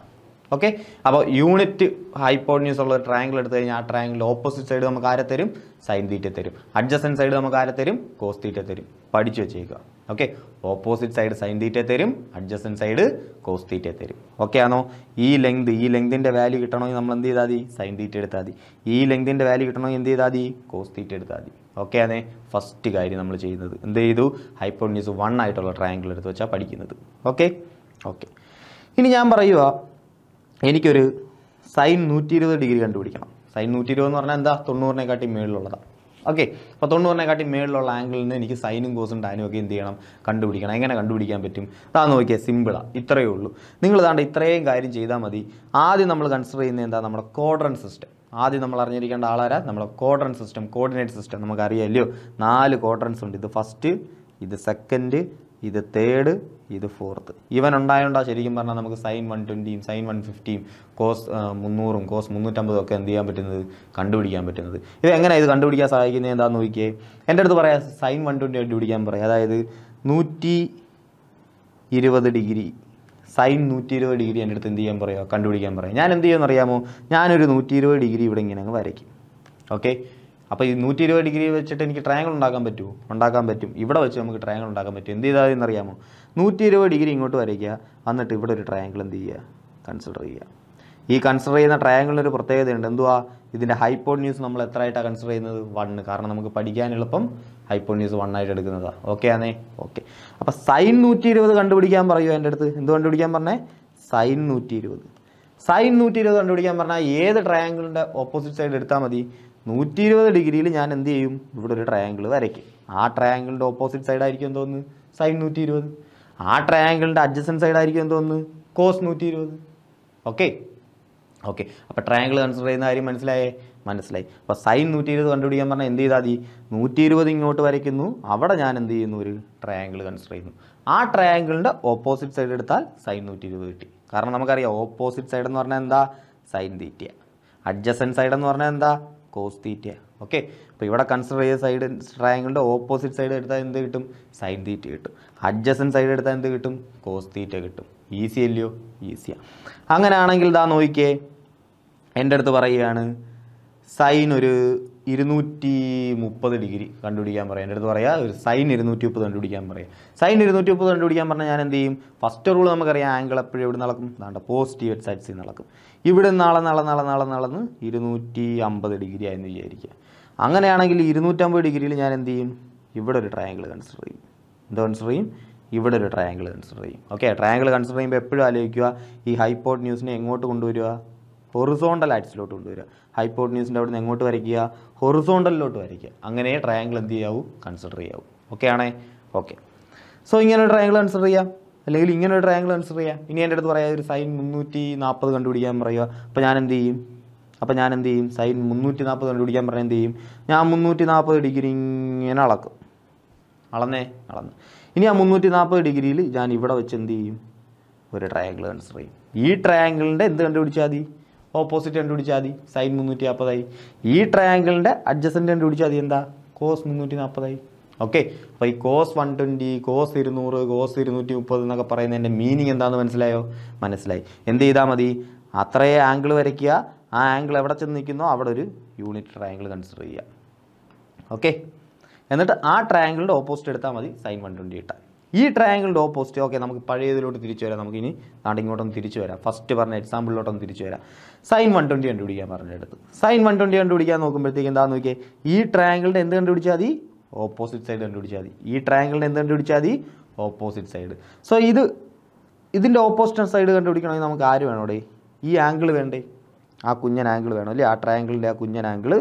Speaker 1: ഓക്കെ അപ്പോൾ യൂണിറ്റ് ഹൈപ്പോഡ്യൂസ് ഉള്ള ഒരു ട്രയാങ്കിൾ എടുത്തു കഴിഞ്ഞാൽ ആ ട്രയാങ്കിൾ ഓപ്പോസിറ്റ് സൈഡ് നമുക്ക് ആരെ തരും സൈൻ തീറ്റ തരും അഡ്ജസ്റ്റൻ സൈഡ് നമുക്ക് ആരെ തരും കോസ് തീറ്റ തരും പഠിച്ചു വെച്ചേക്കുക okay opposite side sine theta തരും അഡ്ജസ്റ്റൻ സൈഡ് കോസ് തീറ്റ തരും ഓക്കെ ആണോ ഈ ലെങ്ത് ഈ ലെങ്തിൻ്റെ വാല്യൂ കിട്ടണമെങ്കിൽ നമ്മൾ എന്ത് ചെയ്താൽ മതി സൈൻ തീറ്റ എടുത്താൽ മതി ഈ ലെങ്തിൻ്റെ വാല്യൂ കിട്ടണമെങ്കിൽ എന്ത് ചെയ്താൽ മതി കോസ് തീറ്റ എടുത്താൽ മതി ഓക്കെയാണ് ഫസ്റ്റ് കാര്യം നമ്മൾ ചെയ്യുന്നത് എന്ത് ചെയ്തു ഹൈപ്പോണിയസ് വൺ ആയിട്ടുള്ള ട്രയാങ്കിൾ എടുത്ത് വെച്ചാൽ പഠിക്കുന്നത് ഓക്കെ ഓക്കെ ഇനി ഞാൻ പറയുക എനിക്കൊരു സൈൻ നൂറ്റി ഇരുപത് ഡിഗ്രി കണ്ടുപിടിക്കണം സൈൻ നൂറ്റി ഇരുപത് എന്ന് പറഞ്ഞാൽ എന്താ തൊണ്ണൂറിനെക്കാട്ടി മുകളിലുള്ളതാണ് ഓക്കെ അപ്പോൾ തൊണ്ണൂറിനെക്കാട്ടി മേളിലുള്ള ആംഗിളിൽ നിന്ന് എനിക്ക് സൈനും കോസും ടാനും ഒക്കെ എന്ത് ചെയ്യണം കണ്ടുപിടിക്കണം എങ്ങനെ കണ്ടുപിടിക്കാൻ പറ്റും അതാ നോക്കിയാൽ സിമ്പിളാണ് ഇത്രയേ ഉള്ളൂ നിങ്ങൾ ഇതാണ്ട് ഇത്രയും കാര്യം ചെയ്താൽ മതി ആദ്യം നമ്മൾ കൺസിഡർ ചെയ്യുന്നത് എന്താ നമ്മുടെ കോഡ്രൻ സിസ്റ്റം ആദ്യം നമ്മൾ അറിഞ്ഞിരിക്കേണ്ട ആളാരാ നമ്മുടെ കോഡ്രൻ സിസ്റ്റം കോർഡിനേറ്റ് സിസ്റ്റം നമുക്കറിയാമല്ലോ നാല് കോഡ്രൻസ് ഉണ്ട് ഇത് ഫസ്റ്റ് ഇത് സെക്കൻഡ് ഇത് തേർഡ് ഇത് ഫോർത്ത് ഇവൻ ഉണ്ടായോണ്ടാ ശരിക്കും പറഞ്ഞാൽ നമുക്ക് സൈൻ വൺ ട്വൻറ്റിയും സൈൻ വൺ ഫിഫ്റ്റിയും കോസ് മുന്നൂറും കോസ് മുന്നൂറ്റമ്പതും ഒക്കെ എന്ത് ചെയ്യാൻ പറ്റുന്നത് കണ്ടുപിടിക്കാൻ പറ്റുന്നത് ഇത് എങ്ങനെ ഇത് കണ്ടുപിടിക്കാൻ സഹായിക്കുന്നത് എന്താണെന്ന് നോക്കിയേ എൻ്റെ അടുത്ത് പറയാം സൈൻ വൺ ട്വൻറ്റി കണ്ടുപിടിക്കാൻ പറയാം അതായത് നൂറ്റി ഇരുപത് ഡിഗ്രി സൈൻ നൂറ്റി ഇരുപത് ഡിഗ്രി എൻ്റെ അടുത്ത് എന്ത് ചെയ്യാൻ പറയുക കണ്ടുപിടിക്കാൻ പറയാം ഞാൻ എന്ത് ചെയ്യുമെന്ന് അറിയാമോ ഞാനൊരു നൂറ്റി ഇരുപത് ഡിഗ്രി ഇവിടെ ഇങ്ങനെ അങ്ങ് വരയ്ക്കും ഓക്കെ അപ്പോൾ ഈ നൂറ്റി ഇരുപത് ഡിഗ്രി വെച്ചിട്ട് എനിക്ക് ട്രയാങ്കിൾ ഉണ്ടാക്കാൻ പറ്റുമോ ഉണ്ടാക്കാൻ പറ്റും ഇവിടെ വെച്ച് നമുക്ക് ട്രയാങ്കിൾ ഉണ്ടാക്കാൻ പറ്റും എന്ത് ചെയ്താൽ എന്നറിയാമോ നൂറ്റി ഇരുപത് ഡിഗ്രി ഇങ്ങോട്ട് വരയ്ക്കുക എന്നിട്ട് ഇവിടെ ഒരു ട്രയാങ്കിൾ എന്ത് ചെയ്യുക കൺസിഡർ ചെയ്യുക ഈ കൺസിഡർ ചെയ്യുന്ന ട്രയാങ്കിളിനൊരു ഒരു പ്രത്യേകതയുണ്ട് എന്തുവാ ഇതിൻ്റെ ന്യൂസ് നമ്മൾ എത്ര ആയിട്ടാണ് കൺസിഡർ ചെയ്യുന്നത് വണ്ണ് കാരണം നമുക്ക് പഠിക്കാൻ എളുപ്പം ഹൈപ്പോന്യൂസ് ന്യൂസ് ആയിട്ട് എടുക്കുന്നതാണ് ഓക്കെ ആണേ ഓക്കെ അപ്പോൾ സൈൻ നൂറ്റി ഇരുപത് കണ്ടുപിടിക്കാൻ പറയുമോ എൻ്റെ അടുത്ത് എന്ത് കണ്ടുപിടിക്കാൻ പറഞ്ഞേ സൈൻ നൂറ്റി ഇരുപത് സൈൻ നൂറ്റി ഇരുപത് കണ്ടുപിടിക്കാൻ പറഞ്ഞാൽ ഏത് ട്രയാങ്കിളിൻ്റെ ഓപ്പോസിറ്റ് സൈഡ് എടുത്താൽ മതി നൂറ്റി ഇരുപത് ഡിഗ്രിയിൽ ഞാൻ എന്ത് ചെയ്യും ഇവിടെ ഒരു ട്രയാങ്കിൾ വരയ്ക്കും ആ ട്രയാങ്കിളിൻ്റെ ഓപ്പോസിറ്റ് സൈഡായിരിക്കും എന്തോന്ന് സൈൻ നൂറ്റി ഇരുപത് ആ ട്രയാങ്കിളിൻ്റെ അഡ്ജസൻ സൈഡായിരിക്കും എന്തോന്ന് കോസ് നൂറ്റി ഇരുപത് ഓക്കെ ഓക്കെ അപ്പോൾ ട്രയാങ്കിൾ കൺസിഡർ ചെയ്യുന്ന കാര്യം മനസ്സിലായേ മനസ്സിലായി അപ്പോൾ സൈൻ നൂറ്റി ഇരുപത് കണ്ടുപിടിക്കാൻ പറഞ്ഞാൽ എന്ത് ചെയ്താൽ മതി നൂറ്റി ഇരുപത് ഇങ്ങോട്ട് വരയ്ക്കുന്നു അവിടെ ഞാൻ എന്ത് ചെയ്യുന്നു ഒരു ട്രയാങ്കിൾ കൺസിഡർ ചെയ്യുന്നു ആ ട്രയാങ്കിളിൻ്റെ ഓപ്പോസിറ്റ് സൈഡ് എടുത്താൽ സൈൻ നൂറ്റി ഇരുപത് കിട്ടി കാരണം നമുക്കറിയാം ഓപ്പോസിറ്റ് സൈഡ് എന്ന് പറഞ്ഞാൽ എന്താ സൈൻ തീറ്റ അഡ്ജസൻ സൈഡ് എന്ന് പറഞ്ഞാൽ എന്താ കോസ് തീറ്റ ഓക്കെ അപ്പോൾ ഇവിടെ കൺസിഡർ ചെയ്ത സൈഡ് ട്രയാങ്കിളിൻ്റെ ഓപ്പോസിറ്റ് സൈഡ് എടുത്താൽ എന്ത് കിട്ടും സൈൻ തീറ്റ കിട്ടും അഡ്ജസ്റ്റൻ സൈഡ് എടുത്താൽ എന്ത് കിട്ടും കോസ് തീറ്റ കിട്ടും ഈസി അല്ലയോ ഈസിയാണ് അങ്ങനെയാണെങ്കിൽ ഇതാ നോക്കിയേ എൻ്റെ അടുത്ത് പറയുകയാണ് സൈൻ ഒരു ഇരുന്നൂറ്റി മുപ്പത് ഡിഗ്രി കണ്ടുപിടിക്കാൻ പറയാം എൻ്റെ അടുത്ത് പറയാം ഒരു സൈൻ ഇരുന്നൂറ്റി മുപ്പത് കണ്ടുപിടിക്കാൻ പറയാം സൈൻ ഇരുന്നൂറ്റി മുപ്പത് കണ്ടുപിടിക്കാൻ പറഞ്ഞാൽ ഞാൻ എന്ത് ചെയ്യും ഫസ്റ്റ് റൂൾ നമുക്കറിയാം ആംഗിൾ എപ്പോഴും എവിടെ നടക്കും അതാണ്ട് പോസിറ്റീവ് എക്സാക്സിൽ നടക്കും ഇവിടെ നാളെ നാളെ നാളെ നാളെ നാളെന്ന് ഇരുന്നൂറ്റി അമ്പത് ഡിഗ്രി ആയെന്ന് വിചാരിക്കുക അങ്ങനെയാണെങ്കിൽ ഇരുന്നൂറ്റമ്പത് ഡിഗ്രിയിൽ ഞാൻ എന്ത് ചെയ്യും ഇവിടെ ഒരു ട്രയാങ്കിൾ കൺസിഡർ ചെയ്യും എന്താ കൺസിഡർ ചെയ്യും ഇവിടെ ഒരു ട്രയാങ്കിൾ കൺസിഡർ ചെയ്യും ഓക്കെ ട്രയാങ്കിൾ കൺസിഡർ ചെയ്യുമ്പോൾ എപ്പോഴും ആലോചിക്കുക ഈ ഹൈപ്പോട്ട് ന്യൂസിനെ എങ്ങോട്ട് കൊണ്ടുവരിക ഹൊറിസോണ്ടൽ ആക്സിലോട്ട് കൊണ്ടുവരിക ഹൈപ്പോട്ട് ന്യൂസിൻ്റെ അവിടെ നിന്ന് എങ്ങോട്ട് വരയ്ക്കുക ഹൊറിസോണ്ടലിലോട്ട് വരയ്ക്കുക അങ്ങനെ ട്രയാങ്കിൾ എന്ത് ചെയ്യാവും കൺസിഡർ ചെയ്യാവും ഓക്കെ ആണേ ഓക്കെ സോ ഇങ്ങനെ ട്രയാങ്കിൾ കൺസിഡർ ചെയ്യാം അല്ലെങ്കിൽ ഇങ്ങനെ ഒരു ട്രയാങ്കിൾ ആൻസർ ചെയ്യാം ഇനി എൻ്റെ അടുത്ത് പറയാം ഒരു സൈൻ മുന്നൂറ്റി നാൽപ്പത് കണ്ടുപിടിക്കാൻ പറയുക അപ്പോൾ ഞാൻ എന്ത് ചെയ്യും അപ്പോൾ ഞാൻ എന്ത് ചെയ്യും സൈൻ മുന്നൂറ്റി നാൽപ്പത് കണ്ടുപിടിക്കാൻ പറഞ്ഞാൽ എന്ത് ചെയ്യും ഞാൻ മുന്നൂറ്റി നാൽപ്പത് ഡിഗ്രി ഇങ്ങനെ അളക്കും അളന്നേ അളന്ന് ഇനി ആ മുന്നൂറ്റി നാൽപ്പത് ഡിഗ്രിയിൽ ഞാൻ ഇവിടെ വെച്ച് എന്ത് ചെയ്യും ഒരു ട്രയാങ്കിൾ ആൻസർ ചെയ്യും ഈ ട്രയാങ്കിളിൻ്റെ എന്ത് കണ്ടുപിടിച്ചാൽ മതി ഓപ്പോസിറ്റ് കണ്ടുപിടിച്ചാൽ മതി സൈൻ മുന്നൂറ്റി നാൽപ്പതായി ഈ ട്രയാങ്കിളിൻ്റെ അഡ്ജസ്റ്റൻ്റ് കണ്ടുപിടിച്ചാൽ മതി എന്താ കോസ് മുന്നൂറ്റി നാൽപ്പതായി ഓക്കെ അപ്പോൾ ഈ കോസ് വൺ ട്വൻറ്റി കോസ് ഇരുന്നൂറ് കോസ് ഇരുന്നൂറ്റി മുപ്പത് എന്നൊക്കെ പറയുന്നതിൻ്റെ മീനിങ് എന്താണെന്ന് മനസ്സിലായോ മനസ്സിലായി എന്ത് ചെയ്താൽ മതി അത്രയേ ആംഗിൾ വരയ്ക്കുക ആ ആംഗിൾ എവിടെ ചെന്ന് നിൽക്കുന്നോ അവിടെ ഒരു യൂണിറ്റ് ട്രയാംഗിൾ കൺസിഡർ ചെയ്യുക ഓക്കെ എന്നിട്ട് ആ ട്രയാംഗിളിൻ്റെ ഓപ്പോസിറ്റ് എടുത്താൽ മതി സൈൻ വൺ ട്വൻറ്റി ഇട്ടാൽ ഈ ട്രയാംഗിളിൻ്റെ ഓപ്പോസിറ്റ് ഓക്കെ നമുക്ക് പഴയതിലോട്ട് തിരിച്ചു വരാം നമുക്ക് ഇനി നാടിങ്ങോട്ടൊന്ന് തിരിച്ചു വരാം ഫസ്റ്റ് പറഞ്ഞ എക്സാമ്പിളിലോട്ടൊന്ന് തിരിച്ചു വരാം സൈൻ വൺ ട്വൻറ്റി കണ്ടുപിടിക്കാൻ പറഞ്ഞെടുത്ത് സൈൻ വൺ ട്വൻറ്റി കണ്ടുപിടിക്കാൻ നോക്കുമ്പോഴത്തേക്ക് എന്താണെന്ന് നോക്കിയാൽ ഈ ട്രയാംഗിളിൻ്റെ എന്ത് കണ്ടുപിടിച്ചാൽ മതി ഓപ്പോസിറ്റ് സൈഡ് കണ്ടുപിടിച്ചാൽ മതി ഈ ട്രയാങ്കിളിന് എന്ത് കണ്ടുപിടിച്ചാൽ മതി ഓപ്പോസിറ്റ് സൈഡ് സോ ഇത് ഇതിൻ്റെ ഓപ്പോസിറ്റ് സൈഡ് കണ്ടുപിടിക്കണമെങ്കിൽ നമുക്ക് ആര് അവിടെ ഈ ആംഗിൾ വേണ്ടേ ആ കുഞ്ഞൻ ആംഗിൾ വേണം അല്ലേ ആ ട്രയാങ്കിളിൻ്റെ ആ കുഞ്ഞൻ ആംഗിൾ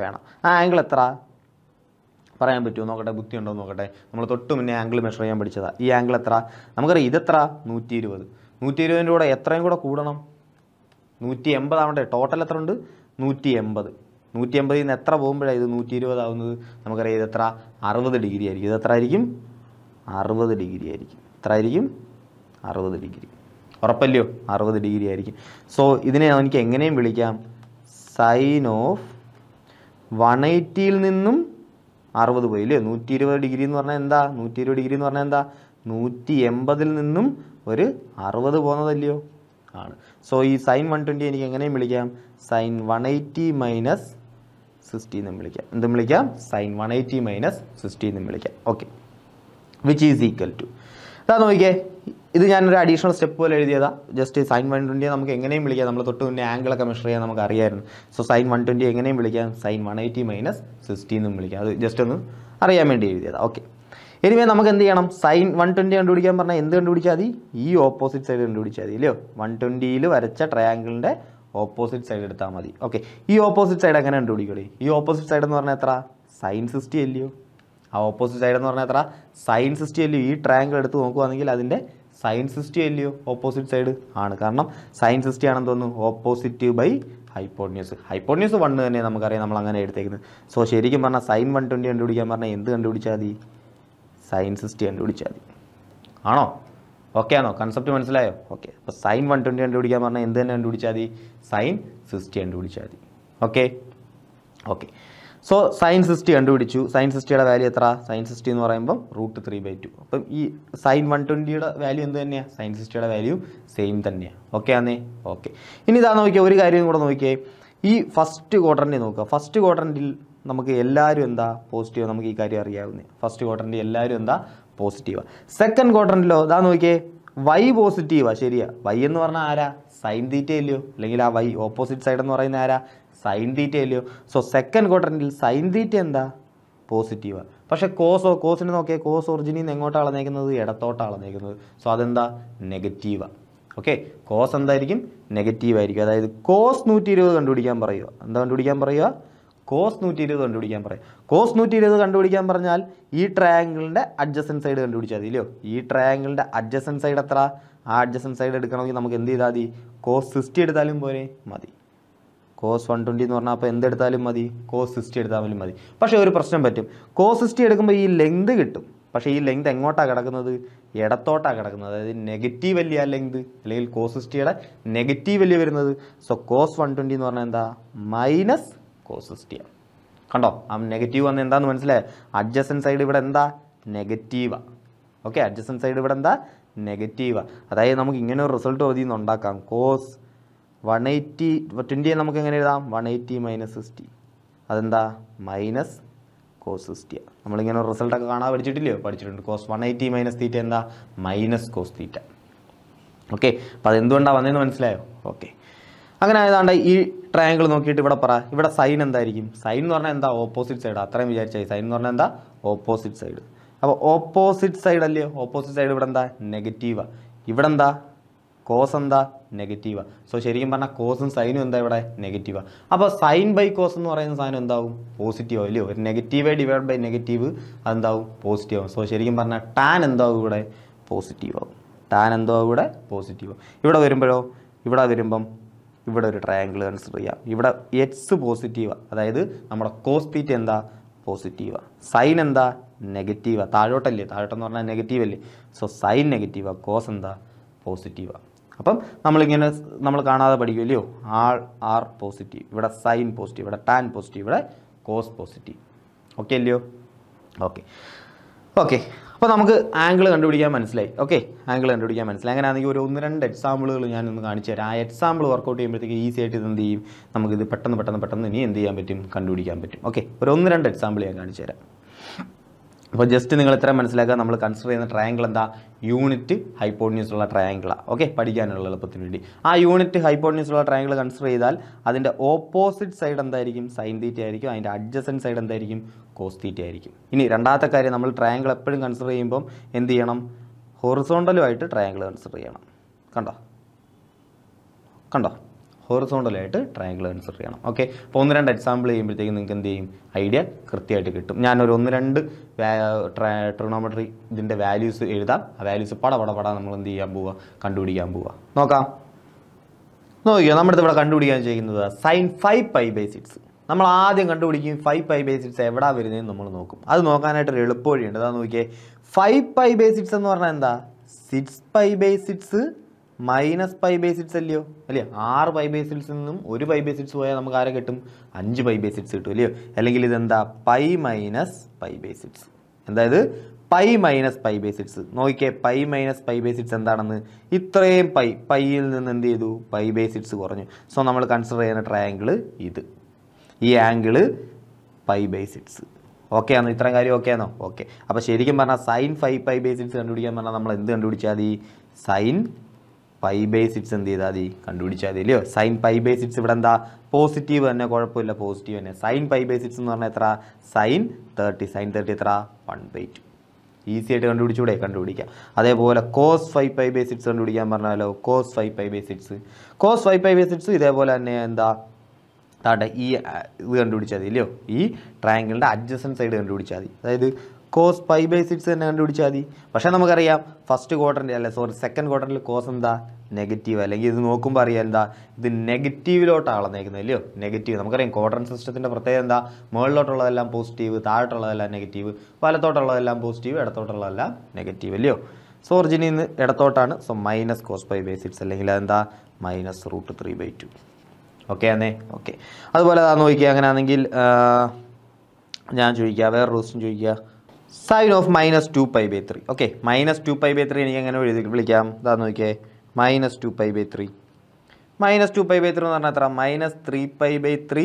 Speaker 1: വേണം ആ ആംഗിൾ എത്ര പറയാൻ പറ്റുമോ നോക്കട്ടെ ബുദ്ധി ഉണ്ടോ നോക്കട്ടെ നമ്മൾ തൊട്ട് മുന്നേ ആംഗിൾ മെഷർ ചെയ്യാൻ പഠിച്ചതാണ് ഈ ആംഗിൾ എത്ര നമുക്കറിയാം ഇതെത്ര നൂറ്റി ഇരുപത് നൂറ്റി ഇരുപതിൻ്റെ കൂടെ എത്രയും കൂടെ കൂടണം നൂറ്റി എൺപതാവട്ടെ ടോട്ടൽ എത്ര ഉണ്ട് നൂറ്റി എൺപത് നൂറ്റി അമ്പതിൽ നിന്ന് എത്ര പോകുമ്പോഴാണ് ഇത് നൂറ്റി ഇരുപതാവുന്നത് നമുക്കറിയാം ഇതെത്ര അറുപത് ഡിഗ്രി ആയിരിക്കും ഇതെത്ര ആയിരിക്കും അറുപത് ഡിഗ്രി ആയിരിക്കും എത്ര ആയിരിക്കും അറുപത് ഡിഗ്രി ഉറപ്പല്ലയോ അറുപത് ഡിഗ്രി ആയിരിക്കും സോ ഇതിനെ എനിക്ക് എങ്ങനെയും വിളിക്കാം സൈൻ ഓഫ് വൺ എയ്റ്റിയിൽ നിന്നും അറുപത് പോയി അല്ലേ നൂറ്റി ഇരുപത് ഡിഗ്രി എന്ന് പറഞ്ഞാൽ എന്താ നൂറ്റി ഇരുപത് ഡിഗ്രി എന്ന് പറഞ്ഞാൽ എന്താ നൂറ്റി എൺപതിൽ നിന്നും ഒരു അറുപത് പോകുന്നതല്ലയോ ആണ് സോ ഈ സൈൻ വൺ ട്വൻറ്റി എനിക്ക് എങ്ങനെയും വിളിക്കാം sine one eighty minus sixty എന്ന് വിളിക്കാം എന്തും വിളിക്കാം sine one eighty minus sixty എന്ന് വിളിക്കാം okay which is equal to അതാ നോക്കിയേ ഇത് ഞാനൊരു അഡീഷണൽ സ്റ്റെപ്പ് പോലെ എഴുതിയതാ ജസ്റ്റ് സൈൻ വൺ ട്വൻറ്റിയെ നമുക്ക് എങ്ങനെയും വിളിക്കാം നമ്മൾ തൊട്ട് മുന്നേ ആംഗിളൊക്കെ മെഷർ ചെയ്യാൻ നമുക്ക് അറിയായിരുന്നു സോ സൈൻ വൺ ട്വൻറ്റി എങ്ങനെയും വിളിക്കാം sine one eighty minus sixty എന്നും വിളിക്കാം അത് ജസ്റ്റ് ഒന്ന് അറിയാൻ വേണ്ടി എഴുതിയതാ ഓക്കെ എനിവേ നമുക്ക് എന്ത് ചെയ്യണം സൈൻ വൺ ട്വൻറ്റി കണ്ടുപിടിക്കാൻ പറഞ്ഞാൽ എന്ത് കണ്ടുപിടിച്ചാൽ മതി ഈ ഓപ്പോസിറ്റ് സൈഡ് കണ്ടുപിടിച്ചാൽ മതി അല്ലയോ വൺ ട്വൻറ്റിയിൽ വരച്ച ട്രയാങ്കിളിൻ്റെ ഓപ്പോസിറ്റ് സൈഡ് എടുത്താൽ മതി ഓക്കെ ഈ ഓപ്പോസിറ്റ് സൈഡ് എങ്ങനെ കണ്ടുപിടിക്കൂടി ഈ ഓപ്പോസിറ്റ് സൈഡ് എന്ന് പറഞ്ഞാൽ എത്ര സൈൻ സിക്സ്റ്റി അല്ലയോ ആ ഓപ്പോസിറ്റ് സൈഡ് എന്ന് പറഞ്ഞാൽ എത്ര സൈൻ സിക്സ്റ്റി അല്ലയോ ഈ ട്രാങ്കിൾ എടുത്ത് നോക്കുകയാണെങ്കിൽ അതിൻ്റെ സൈൻ സിക്സ്റ്റി അല്ലയോ ഓപ്പോസിറ്റ് സൈഡ് ആണ് കാരണം സൈൻ സിക്സ്റ്റി ആണെന്ന് തോന്നുന്നു opposite by hypotenuse hypotenuse one തന്നെ നമുക്കറിയാം നമ്മൾ അങ്ങനെ എടുത്തേക്കുന്നത് സോ ശരിക്കും പറഞ്ഞാൽ സൈൻ വൺ ട്വൻറ്റി കണ്ടുപിടിക്കാൻ പറഞ്ഞാൽ എന്ത് കണ്ടുപിടിച്ചാൽ മതി സൈൻ സിക്സ്റ്റി കണ്ടുപിടിച്ചാൽ മതി ആണോ ഓക്കെ ആണോ കൺസെപ്റ്റ് മനസ്സിലായോ ഓക്കെ അപ്പോൾ സൈൻ വൺ ട്വൻറ്റി കണ്ടുപിടിക്കാൻ പറഞ്ഞാൽ എന്ത് തന്നെ കണ്ടുപിടിച്ചാൽ മതി സൈൻ സിക്സ്റ്റി കണ്ടുപിടിച്ചാൽ മതി okay okay so sine sixty കണ്ടുപിടിച്ചു സൈൻ സിക്സ്റ്റിയുടെ വാല്യൂ എത്ര സൈൻ സിക്സ്റ്റി എന്ന് പറയുമ്പോൾ റൂട്ട് ത്രീ ബൈ ടു അപ്പം ഈ സൈൻ വൺ ട്വൻറ്റിയുടെ വാല്യൂ എന്ത് തന്നെയാണ് സൈൻ സിക്സ്റ്റിയുടെ വാല്യൂ സെയിം തന്നെയാണ് ഓക്കെ ആന്നേ ഓക്കെ ഇനി ഇതാ നോക്കിയാൽ ഒരു കാര്യം കൂടെ നോക്കിയേ ഈ ഫസ്റ്റ് ക്വാർട്ടറിൻ്റെ നോക്കുക ഫസ്റ്റ് ക്വാർട്ടറിൻ്റെ നമുക്ക് എല്ലാവരും എന്താ പോസിറ്റീവ് നമുക്ക് ഈ കാര്യം അറിയാവുന്നത് ഫസ്റ്റ് ക്വാർട്ടറിൻ്റെ എല്ലാവരും എന്താ പോസിറ്റീവാണ് സെക്കൻഡ് ക്വാർട്ടറിലോ ഇതാ നോക്കിയേ വൈ പോസിറ്റീവാണ് ശരിയാ വൈ എന്ന് പറഞ്ഞാൽ ആരാ സൈൻ തീറ്റ ഇല്ലയോ അല്ലെങ്കിൽ ആ വൈ ഓപ്പോസിറ്റ് സൈഡ് എന്ന് പറയുന്ന ആരാ സൈൻ തീറ്റ ഇല്ലയോ സോ സെക്കൻഡ് ക്വാർട്ടറിൽ സൈൻ തീറ്റ എന്താ പോസിറ്റീവാണ് പക്ഷേ കോസോ കോസിനെ നോക്കിയാൽ കോസ് ഒറിജിനിൽ നിന്ന് എങ്ങോട്ടാണ് അളന്നേക്കുന്നത് ഇടത്തോട്ടാണ് അളന്നേക്കുന്നത് സോ അതെന്താ നെഗറ്റീവാണ് ഓക്കെ കോസ് എന്തായിരിക്കും നെഗറ്റീവ് ആയിരിക്കും അതായത് കോസ് നൂറ്റി ഇരുപത് കണ്ടുപിടിക്കാൻ പറയുക എന്താ കണ്ടുപിടിക്കാൻ പറയുക കോസ് നൂറ്റി ഇരുപത് കണ്ടുപിടിക്കാൻ പറയും കോസ് നൂറ്റി ഇരുപത് കണ്ടുപിടിക്കാൻ പറഞ്ഞാൽ ഈ ട്രയാങ്കിളിൻ്റെ അഡ്ജസ്റ്റൻ സൈഡ് കണ്ടുപിടിച്ചാൽ മതിയോ ഈ ട്രയാങ്കിളിൻ്റെ അഡ്ജസ്റ്റൻ സൈഡ് എത്ര ആ അഡ്ജസ്റ്റൻ സൈഡ് എടുക്കണമെങ്കിൽ നമുക്ക് എന്ത് ചെയ്താൽ മതി കോസ് സിക്സ്റ്റി എടുത്താലും പോരെ മതി കോസ് വൺ ട്വൻറ്റി എന്ന് പറഞ്ഞാൽ അപ്പോൾ എന്തെടുത്താലും മതി കോസ് സിക്സ്റ്റി എടുത്താലും മതി പക്ഷേ ഒരു പ്രശ്നം പറ്റും കോസ് സിക്സ്റ്റി എടുക്കുമ്പോൾ ഈ ലെങ്ത് കിട്ടും പക്ഷേ ഈ ലെങ്ത് എങ്ങോട്ടാണ് കിടക്കുന്നത് ഇടത്തോട്ടാണ് കിടക്കുന്നത് അതായത് നെഗറ്റീവ് വലിയ ലെങ്ത് അല്ലെങ്കിൽ കോസ് സിക്സ്റ്റിയുടെ നെഗറ്റീവ് വലിയ വരുന്നത് സോ കോസ് വൺ ട്വൻറ്റി എന്ന് പറഞ്ഞാൽ എന്താ മൈനസ് കോസിസ്റ്റിയാണ് കണ്ടോ ആ നെഗറ്റീവ് വന്ന് എന്താന്ന് മനസ്സിലായി അഡ്ജസൻ സൈഡ് ഇവിടെ എന്താ നെഗറ്റീവാണ് ഓക്കെ അഡ്ജസൻ സൈഡ് ഇവിടെ എന്താ നെഗറ്റീവാണ് അതായത് നമുക്ക് ഇങ്ങനെ ഒരു റിസൾട്ട് അതിൽ നിന്ന് ഉണ്ടാക്കാം കോസ് വൺ എയ്റ്റി ട്വൻറ്റിയെ നമുക്ക് എങ്ങനെ എഴുതാം വൺ എയ്റ്റി മൈനസ് സിക്സ്റ്റി അതെന്താ മൈനസ് കോസ് സിക്സ്റ്റിയ നമ്മളിങ്ങനെ ഒരു റിസൾട്ടൊക്കെ കാണാൻ പഠിച്ചിട്ടില്ലയോ പഠിച്ചിട്ടുണ്ട് cos one eighty minus theta എന്താ മൈനസ് കോസ് തീറ്റ ഓക്കെ അപ്പോൾ എന്തുകൊണ്ടാണ് വന്നതെന്ന് മനസ്സിലായോ ഓക്കെ അങ്ങനെ ആയതാണ്ട് ഈ ട്രയാങ്കിൾ നോക്കിയിട്ട് ഇവിടെ പറ ഇവിടെ സൈൻ എന്തായിരിക്കും സൈൻ എന്ന് പറഞ്ഞാൽ എന്താ ഓപ്പോസിറ്റ് സൈഡ് അത്രയും വിചാരിച്ചായി സൈൻ എന്ന് പറഞ്ഞാൽ എന്താ ഓപ്പോസിറ്റ് സൈഡ് അപ്പോൾ ഓപ്പോസിറ്റ് സൈഡ് അല്ലേ ഓപ്പോസിറ്റ് സൈഡ് ഇവിടെ എന്താ നെഗറ്റീവാണ് ഇവിടെ എന്താ കോസ് എന്താ നെഗറ്റീവാണ് സോ ശരിക്കും പറഞ്ഞാൽ കോസും സൈനും എന്താ ഇവിടെ നെഗറ്റീവാണ് അപ്പോൾ സൈൻ ബൈ കോസ് എന്ന് പറയുന്ന സാധനം എന്താവും പോസിറ്റീവ് അല്ലയോ ഒരു നെഗറ്റീവ് ഡിവൈഡ് ബൈ നെഗറ്റീവ് അതെന്താവും പോസിറ്റീവ് ആവും സോ ശരിക്കും പറഞ്ഞാൽ ടാൻ എന്താവും ഇവിടെ പോസിറ്റീവ് ആവും ടാൻ എന്താവും ഇവിടെ പോസിറ്റീവ് ഇവിടെ വരുമ്പോഴോ ഇവിടെ വരുമ്പം ഇവിടെ ഒരു ട്രയാങ്കിൾ കൺസിഡർ ചെയ്യാം ഇവിടെ എക്സ് പോസിറ്റീവാണ് അതായത് നമ്മുടെ കോസ് എന്താ പോസിറ്റീവാണ് സൈൻ എന്താ നെഗറ്റീവാണ് താഴോട്ടല്ലേ താഴോട്ടെന്ന് പറഞ്ഞാൽ നെഗറ്റീവ് അല്ലേ സോ സൈൻ നെഗറ്റീവാണ് കോസ് എന്താ പോസിറ്റീവാണ് അപ്പം നമ്മളിങ്ങനെ നമ്മൾ കാണാതെ പഠിക്കുമല്ലയോ ആൾ ആർ പോസിറ്റീവ് ഇവിടെ സൈൻ പോസിറ്റീവ് ഇവിടെ ടാൻ പോസിറ്റീവ് ഇവിടെ കോസ് പോസിറ്റീവ് ഓക്കെ അല്ലയോ ഓക്കെ ഓക്കെ അപ്പോൾ നമുക്ക് ആംഗിൾ കണ്ടുപിടിക്കാൻ മനസ്സിലായി ഓക്കെ ആംഗിൾ കണ്ടുപിടിക്കാൻ മനസ്സിലായി അങ്ങനെയാണെങ്കിൽ ഒരു ഒന്ന് രണ്ട് എക്സാമ്പിളുകൾ ഞാനൊന്ന് കാണിച്ചു തരാം ആ എക്സാമ്പിൾ വർക്കൗട്ട് ചെയ്യുമ്പോഴത്തേക്ക് ഈസി ആയിട്ട് ഇത് എന്ത് ചെയ്യും നമുക്കിത് പെട്ടെന്ന് പെട്ടെന്ന് പെട്ടെന്ന് ഇനി എന്ത് ചെയ്യാൻ പറ്റും കണ്ടുപിടിക്കാൻ പറ്റും ഓക്കെ ഒരു ഒന്ന് രണ്ട് എക്സാമ്പിൾ ഞാൻ കാണിച്ചു തരാം ഇപ്പോൾ ജസ്റ്റ് നിങ്ങൾ ഇത്ര മനസ്സിലാക്കുക നമ്മൾ കൺസിഡർ ചെയ്യുന്ന ട്രയാങ്കിൾ എന്താ യൂണിറ്റ് ഉള്ള ട്രയാങ്കിളാണ് ഓക്കെ പഠിക്കാനുള്ള എളുപ്പത്തിന് വേണ്ടി ആ യൂണിറ്റ് ഉള്ള ട്രയാങ്കിൾ കൺസിഡർ ചെയ്താൽ അതിൻ്റെ ഓപ്പോസിറ്റ് സൈഡ് എന്തായിരിക്കും സൈൻ തീറ്റ ആയിരിക്കും അതിൻ്റെ അഡ്ജസൻറ്റ് സൈഡ് എന്തായിരിക്കും കോസ് തീറ്റ ആയിരിക്കും ഇനി രണ്ടാമത്തെ കാര്യം നമ്മൾ ട്രയാങ്കിൾ എപ്പോഴും കൺസിഡർ ചെയ്യുമ്പം എന്ത് ചെയ്യണം ഹൊറിസോണ്ടലുമായിട്ട് ട്രയാങ്കിൾ കൺസിഡർ ചെയ്യണം കണ്ടോ കണ്ടോ ഹോറിസോണ്ടലായിട്ട് ട്രയാങ്കിൾ കൺസിഡർ ചെയ്യണം ഓക്കെ അപ്പോൾ ഒന്ന് രണ്ട് എക്സാമ്പിൾ ചെയ്യുമ്പോഴത്തേക്കും നിങ്ങൾക്ക് എന്ത് ചെയ്യും ഐഡിയ കൃത്യമായിട്ട് കിട്ടും ഞാനൊരു ഒന്ന് രണ്ട് ട്രിഗണോമെട്രി ഇതിൻ്റെ വാല്യൂസ് എഴുതാം ആ വാല്യൂസ് പട പട പട നമ്മൾ എന്ത് ചെയ്യാൻ പോവുക കണ്ടുപിടിക്കാൻ പോവുക നോക്കാം നോക്കിയോ നമ്മുടെ ഇവിടെ കണ്ടുപിടിക്കാൻ ചെയ്യുന്നത് sine five pi by six നമ്മൾ ആദ്യം കണ്ടുപിടിക്കും ഫൈവ് പൈ ബൈ സിക്സ് എവിടാ വരുന്നതെന്ന് നമ്മൾ നോക്കും അത് നോക്കാനായിട്ട് ഒരു എളുപ്പവഴിയുണ്ട് അതാ നോക്കിയേ ഫൈവ് പൈ ബൈ സിക്സ് എന്ന് പറഞ്ഞാൽ എന്താ six pi by six minus pi ബേസിറ്റ്സ് അല്ലയോ അല്ലേ ആറ് പൈ ബേസിറ്റ്സിൽ നിന്നും ഒരു പൈ ബേസിറ്റ്സ് പോയാൽ നമുക്ക് ആരെ കിട്ടും അഞ്ച് പൈ ബേസിറ്റ്സ് കിട്ടും അല്ലയോ അല്ലെങ്കിൽ ഇതെന്താ പൈ മൈനസ് പൈ ബേസിറ്റ്സ് അതായത് പൈ മൈനസ് പൈ ബേസിറ്റ്സ് നോക്കിയേ പൈ മൈനസ് പൈ ബേസിറ്റ്സ് എന്താണെന്ന് ഇത്രയും പൈ പൈയിൽ നിന്ന് എന്ത് ചെയ്തു പൈ ബേസിറ്റ്സ് കുറഞ്ഞു സോ നമ്മൾ കൺസിഡർ ചെയ്യുന്ന ട്രയാങ്കിൾ ഇത് ഈ ആംഗിള് പൈ ബേസിറ്റ്സ് ഓക്കെ ആണോ ഇത്രയും കാര്യം ഓക്കെ ആണോ ഓക്കെ അപ്പോൾ ശരിക്കും പറഞ്ഞാൽ സൈൻ ഫൈവ് പൈ ബേസിറ്റ്സ് കണ്ടുപിടിക്കാൻ പറഞ്ഞാൽ നമ്മൾ എന്ത് കണ്ടുപിടിച്ചാൽ മതി സൈൻ പൈ ബൈ എന്ത് ചെയ്താൽ മതി കണ്ടുപിടിച്ചാൽ മതി അല്ലയോ സൈൻ പൈ ബൈ ഇവിടെ എന്താ പോസിറ്റീവ് തന്നെ കുഴപ്പമില്ല പോസിറ്റീവ് തന്നെ സൈൻ പൈ ബൈ എന്ന് പറഞ്ഞാൽ എത്ര സൈൻ തേർട്ടി സൈൻ തേർട്ടി എത്ര വൺ ബൈ ടു ഈസി ആയിട്ട് കണ്ടുപിടിച്ചൂടെ കണ്ടുപിടിക്കാം അതേപോലെ കോസ് ഫൈവ് പൈ ബൈ കണ്ടുപിടിക്കാൻ പറഞ്ഞാലോ cos five pi by cos five pi by ഇതേപോലെ തന്നെ എന്താ താട്ടെ ഈ ഇത് കണ്ടുപിടിച്ചാൽ മതി അല്ലയോ ഈ ട്രയാങ്കിളിൻ്റെ അഡ്ജസ്റ്റൻ സൈഡ് കണ്ടുപിടിച്ചാൽ മതി അതായത് കോസ് പൈ ബൈ സിക്സ് തന്നെ കണ്ടുപിടിച്ചാൽ മതി പക്ഷേ നമുക്കറിയാം ഫസ്റ്റ് ക്വാർട്ടറിൻ്റെ അല്ല സോറി സെക്കൻഡ് ക്വാർട്ടറിൽ കോസ് എന്താ നെഗറ്റീവ് അല്ലെങ്കിൽ ഇത് നോക്കുമ്പോൾ അറിയാം എന്താ ഇത് നെഗറ്റീവിലോട്ട് അളന്നേക്കുന്നത് അല്ലയോ നെഗറ്റീവ് നമുക്കറിയാം ക്വാർട്ടർ സിസ്റ്റത്തിൻ്റെ പ്രത്യേകത എന്താ മുകളിലോട്ടുള്ളതെല്ലാം പോസിറ്റീവ് താഴോട്ടുള്ളതെല്ലാം നെഗറ്റീവ് വലത്തോട്ടുള്ളതെല്ലാം പോസിറ്റീവ് ഇടത്തോട്ടുള്ളതെല്ലാം നെഗറ്റീവ് അല്ലയോ സോ ഒറിജിനിൽ നിന്ന് ഇടത്തോട്ടാണ് so minus cos five by six അല്ലെങ്കിൽ അതെന്താ minus root three by two okay ആന്നേ ഓക്കെ അതുപോലെ അതാ നോക്കിക്കുക അങ്ങനെയാണെങ്കിൽ ഞാൻ ചോദിക്കുക വേറെ റൂസും ചോദിക്കുക sine of minus two pi by three okay minus two pi by three എനിക്ക് എങ്ങനെ എഴുതി വിളിക്കാം ഇതാ നോക്കിയേ minus two pi by three minus two pi by three എന്ന് പറഞ്ഞാൽ എത്ര minus three pi by three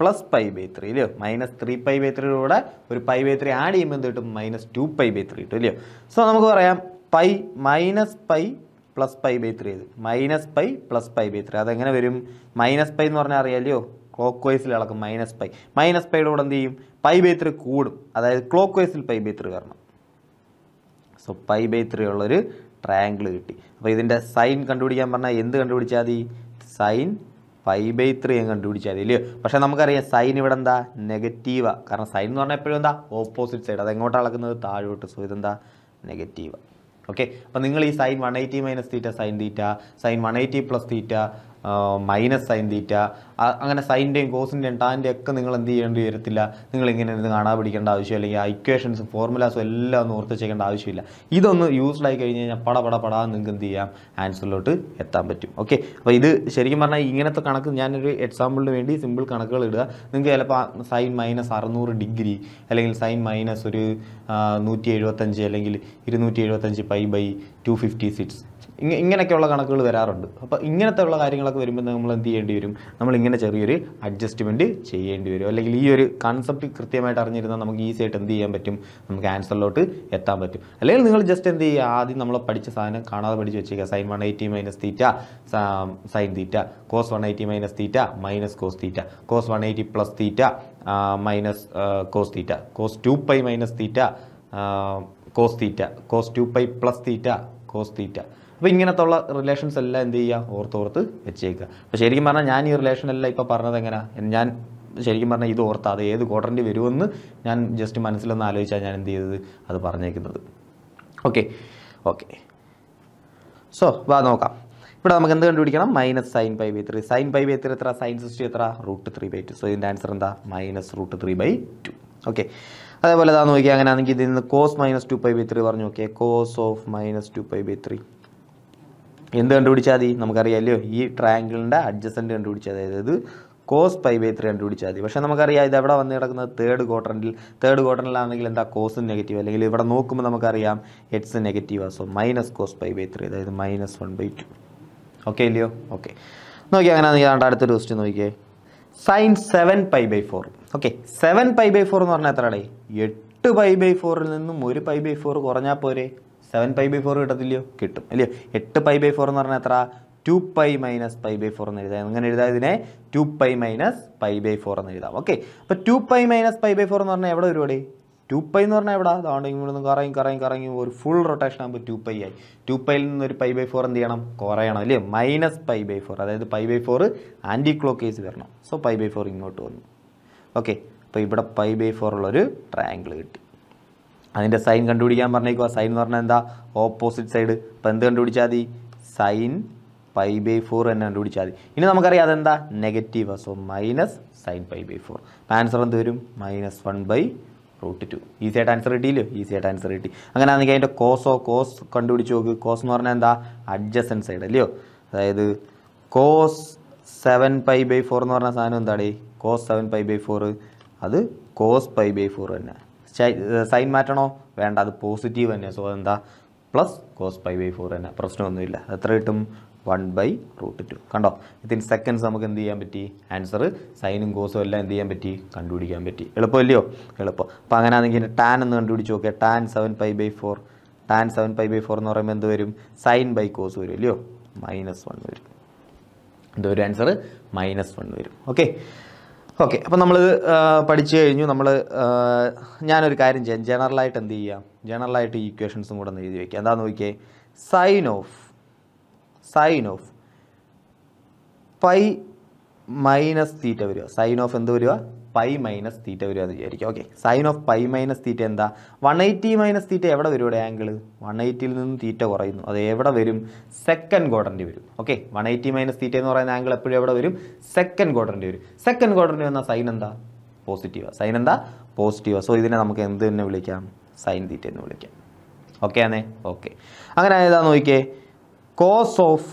Speaker 1: plus pi by three ഇല്ലയോ minus three pi by three കൂടെ ഒരു പൈ ബൈ ത്രീ ആഡ് ചെയ്യുമ്പോൾ എന്ത് കിട്ടും minus two pi by three കിട്ടും ഇല്ലയോ സോ നമുക്ക് പറയാം pi minus pi plus pi by three ഇത് minus pi plus pi by three അതെങ്ങനെ വരും മൈനസ് പൈ എന്ന് പറഞ്ഞാൽ അറിയാമല്ലോ ക്ലോക്ക് വൈസിൽ ഇളക്കും മൈനസ് പൈ മൈനസ് പൈയുടെ കൂടെ എന്ത് ചെയ്യും പൈ ബൈ ത്രീ കൂടും അതായത് ക്ലോക്ക് വൈസിൽ പൈ ബൈ ത്രീ കാരണം സോ പൈ ബൈ ത്രീ ഉള്ളൊരു ട്രയാങ്കിൾ കിട്ടി അപ്പോൾ ഇതിൻ്റെ സൈൻ കണ്ടുപിടിക്കാൻ പറഞ്ഞാൽ എന്ത് കണ്ടുപിടിച്ചാൽ മതി സൈൻ പൈ ബൈ ത്രീ അങ്ങ് കണ്ടുപിടിച്ചാൽ മതി അല്ലയോ പക്ഷേ നമുക്കറിയാം സൈൻ ഇവിടെ എന്താ നെഗറ്റീവാണ് കാരണം സൈൻ എന്ന് പറഞ്ഞാൽ എപ്പോഴും എന്താ ഓപ്പോസിറ്റ് സൈഡ് അത് എങ്ങോട്ടാണ് അളക്കുന്നത് താഴോട്ട് സോ ഇതെന്താ നെഗറ്റീവ് ഓക്കെ അപ്പോൾ നിങ്ങൾ ഈ sine one eighty minus theta sine theta sine one eighty plus theta minus sine theta അങ്ങനെ സൈൻ്റെയും കോസിൻ്റെയും ടാൻ്റെയും ഒക്കെ നിങ്ങൾ എന്ത് ചെയ്യേണ്ടി വരത്തില്ല നിങ്ങൾ ഇങ്ങനെ ഇരുന്ന് കാണാൻ പിടിക്കേണ്ട ആവശ്യം അല്ലെങ്കിൽ ആ ഇക്വേഷൻസ് ഫോർമുലാസും എല്ലാം ഒന്ന് ഓർത്ത് ചെയ്യേണ്ട ആവശ്യമില്ല ഇതൊന്ന് യൂസ്ഡ് ആയി കഴിഞ്ഞ് കഴിഞ്ഞാൽ പട പട പടാ നിങ്ങൾക്ക് എന്ത് ചെയ്യാം ആൻസറിലോട്ട് എത്താൻ പറ്റും ഓക്കെ അപ്പോൾ ഇത് ശരിക്കും പറഞ്ഞാൽ ഇങ്ങനത്തെ കണക്ക് ഞാനൊരു എക്സാമ്പിളിന് വേണ്ടി സിമ്പിൾ കണക്കുകൾ ഇടുക നിങ്ങൾക്ക് ചിലപ്പോൾ സൈൻ മൈനസ് അറുന്നൂറ് ഡിഗ്രി അല്ലെങ്കിൽ സൈൻ മൈനസ് ഒരു നൂറ്റി എഴുപത്തഞ്ച് അല്ലെങ്കിൽ ഇരുന്നൂറ്റി എഴുപത്തഞ്ച് pi by two fifty six ഇങ്ങ ഇങ്ങനെയൊക്കെയുള്ള കണക്കുകൾ വരാറുണ്ട് അപ്പോൾ ഇങ്ങനത്തെ ഉള്ള കാര്യങ്ങളൊക്കെ വരുമ്പോൾ നമ്മൾ എന്ത് ചെയ്യേണ്ടി വരും നമ്മൾ ഇങ്ങനെ ചെറിയൊരു അഡ്ജസ്റ്റ്മെൻറ്റ് ചെയ്യേണ്ടി വരും അല്ലെങ്കിൽ ഈ ഒരു കൺസെപ്റ്റ് കൃത്യമായിട്ട് അറിഞ്ഞിരുന്നാൽ നമുക്ക് ഈസി ആയിട്ട് എന്ത് ചെയ്യാൻ പറ്റും നമുക്ക് ആൻസറിലോട്ട് എത്താൻ പറ്റും അല്ലെങ്കിൽ നിങ്ങൾ ജസ്റ്റ് എന്ത് ചെയ്യുക ആദ്യം നമ്മൾ പഠിച്ച സാധനം കാണാതെ പഠിച്ച് വെച്ചേക്കുക sine one eighty minus theta sine theta cos one eighty minus theta minus cos theta cos one eighty plus theta minus cos theta cos two pi minus theta cos theta cos two pi plus theta cos theta അപ്പോൾ ഇങ്ങനത്തെ ഉള്ള relations എല്ലാം എന്ത് ചെയ്യുക ഓർത്തോർത്ത് വെച്ചേക്കുക അപ്പോൾ ശരിക്കും പറഞ്ഞാൽ ഞാൻ ഈ റിലേഷനെല്ലാം ഇപ്പോൾ പറഞ്ഞത് എങ്ങനെയാണ് ഞാൻ ശരിക്കും പറഞ്ഞാൽ ഇത് ഓർത്ത് അത് ഏത് ക്വാർട്ടറിൻ്റെ വരുമെന്ന് ഞാൻ ജസ്റ്റ് മനസ്സിലൊന്ന് ആലോചിച്ചാൽ ഞാൻ എന്ത് ചെയ്തത് അത് പറഞ്ഞേക്കുന്നത് ഓക്കെ ഓക്കെ സോ വാ നോക്കാം ഇവിടെ നമുക്ക് എന്ത് കണ്ടുപിടിക്കണം minus sine by by three sine by by three എത്ര സൈൻ സിക്സ്റ്റി എത്ര root three by two so ഇതിൻ്റെ ആൻസർ എന്താ minus root three by two okay അതേപോലെ അതാ നോക്കിയാൽ അങ്ങനെയാണെങ്കിൽ ഇതിൽ നിന്ന് cos minus two pi by three പറഞ്ഞു okay cos of minus two pi by three എന്ത് കണ്ടുപിടിച്ചാൽ മതി നമുക്കറിയാമല്ലോ ഈ ട്രയാങ്കിളിൻ്റെ അഡ്ജസ്റ്റൻ്റ് കണ്ടുപിടിച്ചാൽ അതായത് കോസ് പൈ ബൈ ത്രീ കണ്ടുപിടിച്ചാൽ മതി പക്ഷേ നമുക്കറിയാം ഇത് എവിടെ വന്ന് കിടക്കുന്നത് തേർഡ് ക്വാർട്ടറിൽ തേർഡ് ക്വാർട്ടറിലാണെങ്കിൽ എന്താ കോസ് നെഗറ്റീവ് അല്ലെങ്കിൽ ഇവിടെ നോക്കുമ്പോൾ നമുക്കറിയാം x negative so minus cos pi by three അതായത് minus one by two okay ഇല്ലയോ ഓക്കെ നോക്കി അങ്ങനെ അടുത്ത ക്വസ്റ്റ്യൻ നോക്കിയേ sine seven pi by four okay seven pi by four എന്ന് പറഞ്ഞാൽ എത്രയാടേ എട്ട് പൈ ബൈ ഫോറിൽ നിന്നും ഒരു പൈ ബൈ ഫോർ കുറഞ്ഞാൽ പോരെ സെവൻ പൈ ബൈ ഫോർ കിട്ടത്തില്ലയോ കിട്ടും അല്ലയോ എട്ട് പൈ ബൈ ഫോർ എന്ന് പറഞ്ഞാൽ എത്ര two pi minus pi by four എന്ന് എഴുതാം അങ്ങനെ എഴുതാം ഇതിനെ two pi minus pi by four എന്ന് എഴുതാം ഓക്കെ അപ്പോൾ two pi minus pi by four എന്ന് പറഞ്ഞാൽ എവിടെ ഒരുപാട് ടു പൈ എന്ന് പറഞ്ഞാൽ എവിടെ അതുകൊണ്ട് ഇവിടുന്ന് കറങ്ങി കറങ്ങി കറങ്ങി ഒരു ഫുൾ റൊട്ടേഷൻ ആകുമ്പോൾ ടു പൈ ആയി ടു പൈയിൽ നിന്ന് ഒരു പൈ ബൈ ഫോർ എന്ത് ചെയ്യണം കുറയണം അല്ലേ മൈനസ് പൈ ബൈ ഫോർ അതായത് pi by four anti clock case വരണം സോ പൈ ബൈ ഫോർ ഇങ്ങോട്ട് വന്നു ഓക്കെ അപ്പോൾ ഇവിടെ പൈ ബൈ ഫോറുള്ളൊരു ട്രയാങ്കിൾ കിട്ടി അതിൻ്റെ സൈൻ കണ്ടുപിടിക്കാൻ പറഞ്ഞേക്കുക സൈൻ എന്ന് പറഞ്ഞാൽ എന്താ ഓപ്പോസിറ്റ് സൈഡ് അപ്പോൾ എന്ത് കണ്ടുപിടിച്ചാൽ മതി സൈൻ പൈ ബൈ ഫോർ തന്നെ കണ്ടുപിടിച്ചാൽ മതി ഇനി നമുക്കറിയാം അതെന്താ negative so minus sine pi by four answer എന്ത് വരും minus one by root two easy ആയിട്ട് ആൻസർ കിട്ടിയില്ലോ ഈസി ആയിട്ട് ആൻസർ കിട്ടി അങ്ങനെ ആണെങ്കിൽ അതിൻ്റെ കോസോ കോസ് കണ്ടുപിടിച്ച് നോക്ക് കോസ് എന്ന് പറഞ്ഞാൽ എന്താ അഡ്ജസ്റ്റൻ സൈഡ് അല്ലയോ അതായത് cos seven pi by four എന്ന് പറഞ്ഞ സാധനം എന്താണ് cos seven pi by four അത് കോസ് പൈ ബൈ ഫോർ തന്നെ സൈൻ മാറ്റണോ വേണ്ട അത് പോസിറ്റീവ് തന്നെ സോ എന്താ plus cos pi by four തന്നെ പ്രശ്നമൊന്നുമില്ല എത്ര കിട്ടും വൺ ബൈ റൂട്ട് ടു കണ്ടോ വിത്തിൻ സെക്കൻഡ്സ് നമുക്ക് എന്ത് ചെയ്യാൻ പറ്റി ആൻസർ സൈനും കോസും എല്ലാം എന്ത് ചെയ്യാൻ പറ്റി കണ്ടുപിടിക്കാൻ പറ്റി എളുപ്പമല്ലയോ എളുപ്പം അപ്പോൾ അങ്ങനെ ആണെങ്കിൽ ടാൻ എന്ന് കണ്ടുപിടിച്ച് നോക്കിയാൽ tan seven five by four tan seven five by four എന്ന് പറയുമ്പോൾ എന്ത് വരും സൈൻ ബൈ കോസ് വരും അല്ലയോ മൈനസ് വൺ വരും എന്തോ ഒരു ആൻസർ മൈനസ് വൺ വരും ഓക്കെ ഓക്കെ അപ്പോൾ നമ്മൾ പഠിച്ചു കഴിഞ്ഞു നമ്മൾ ഞാനൊരു കാര്യം ചെയ്യാം ജനറലായിട്ട് എന്ത് ചെയ്യാം ജനറലായിട്ട് ഈക്വേഷൻസും കൂടെ ഒന്ന് എഴുതി വയ്ക്കുക എന്താണെന്ന് നോക്കിയേ sine of sine of pi minus theta വരിക സൈൻ ഓഫ് എന്ത് വരിക പൈ മൈനസ് തീറ്റ വരിക എന്ന് വിചാരിക്കുക okay sine of pi minus theta എന്താ വൺ എയ്റ്റി മൈനസ് തീറ്റ എവിടെ വരും ഇവിടെ ആംഗിൾ വൺ എയ്റ്റിയിൽ നിന്നും തീറ്റ കുറയുന്നു അത് എവിടെ വരും സെക്കൻഡ് ക്വാർട്ടറിൻ്റെ വരും okay one eighty minus theta എന്ന് പറയുന്ന ആംഗിൾ എപ്പോഴും എവിടെ വരും സെക്കൻഡ് ക്വാർട്ടറിൻ്റെ വരും സെക്കൻഡ് ക്വാർട്ടറിൻ്റെ വന്ന സൈൻ എന്താ പോസിറ്റീവാ സൈൻ എന്താ പോസിറ്റീവാ സോ ഇതിനെ നമുക്ക് എന്ത് തന്നെ വിളിക്കാം സൈൻ തീറ്റ എന്ന് വിളിക്കാം ഓക്കെ ആണേ ഓക്കെ അങ്ങനെ ഏതാ നോക്കിയേ cos of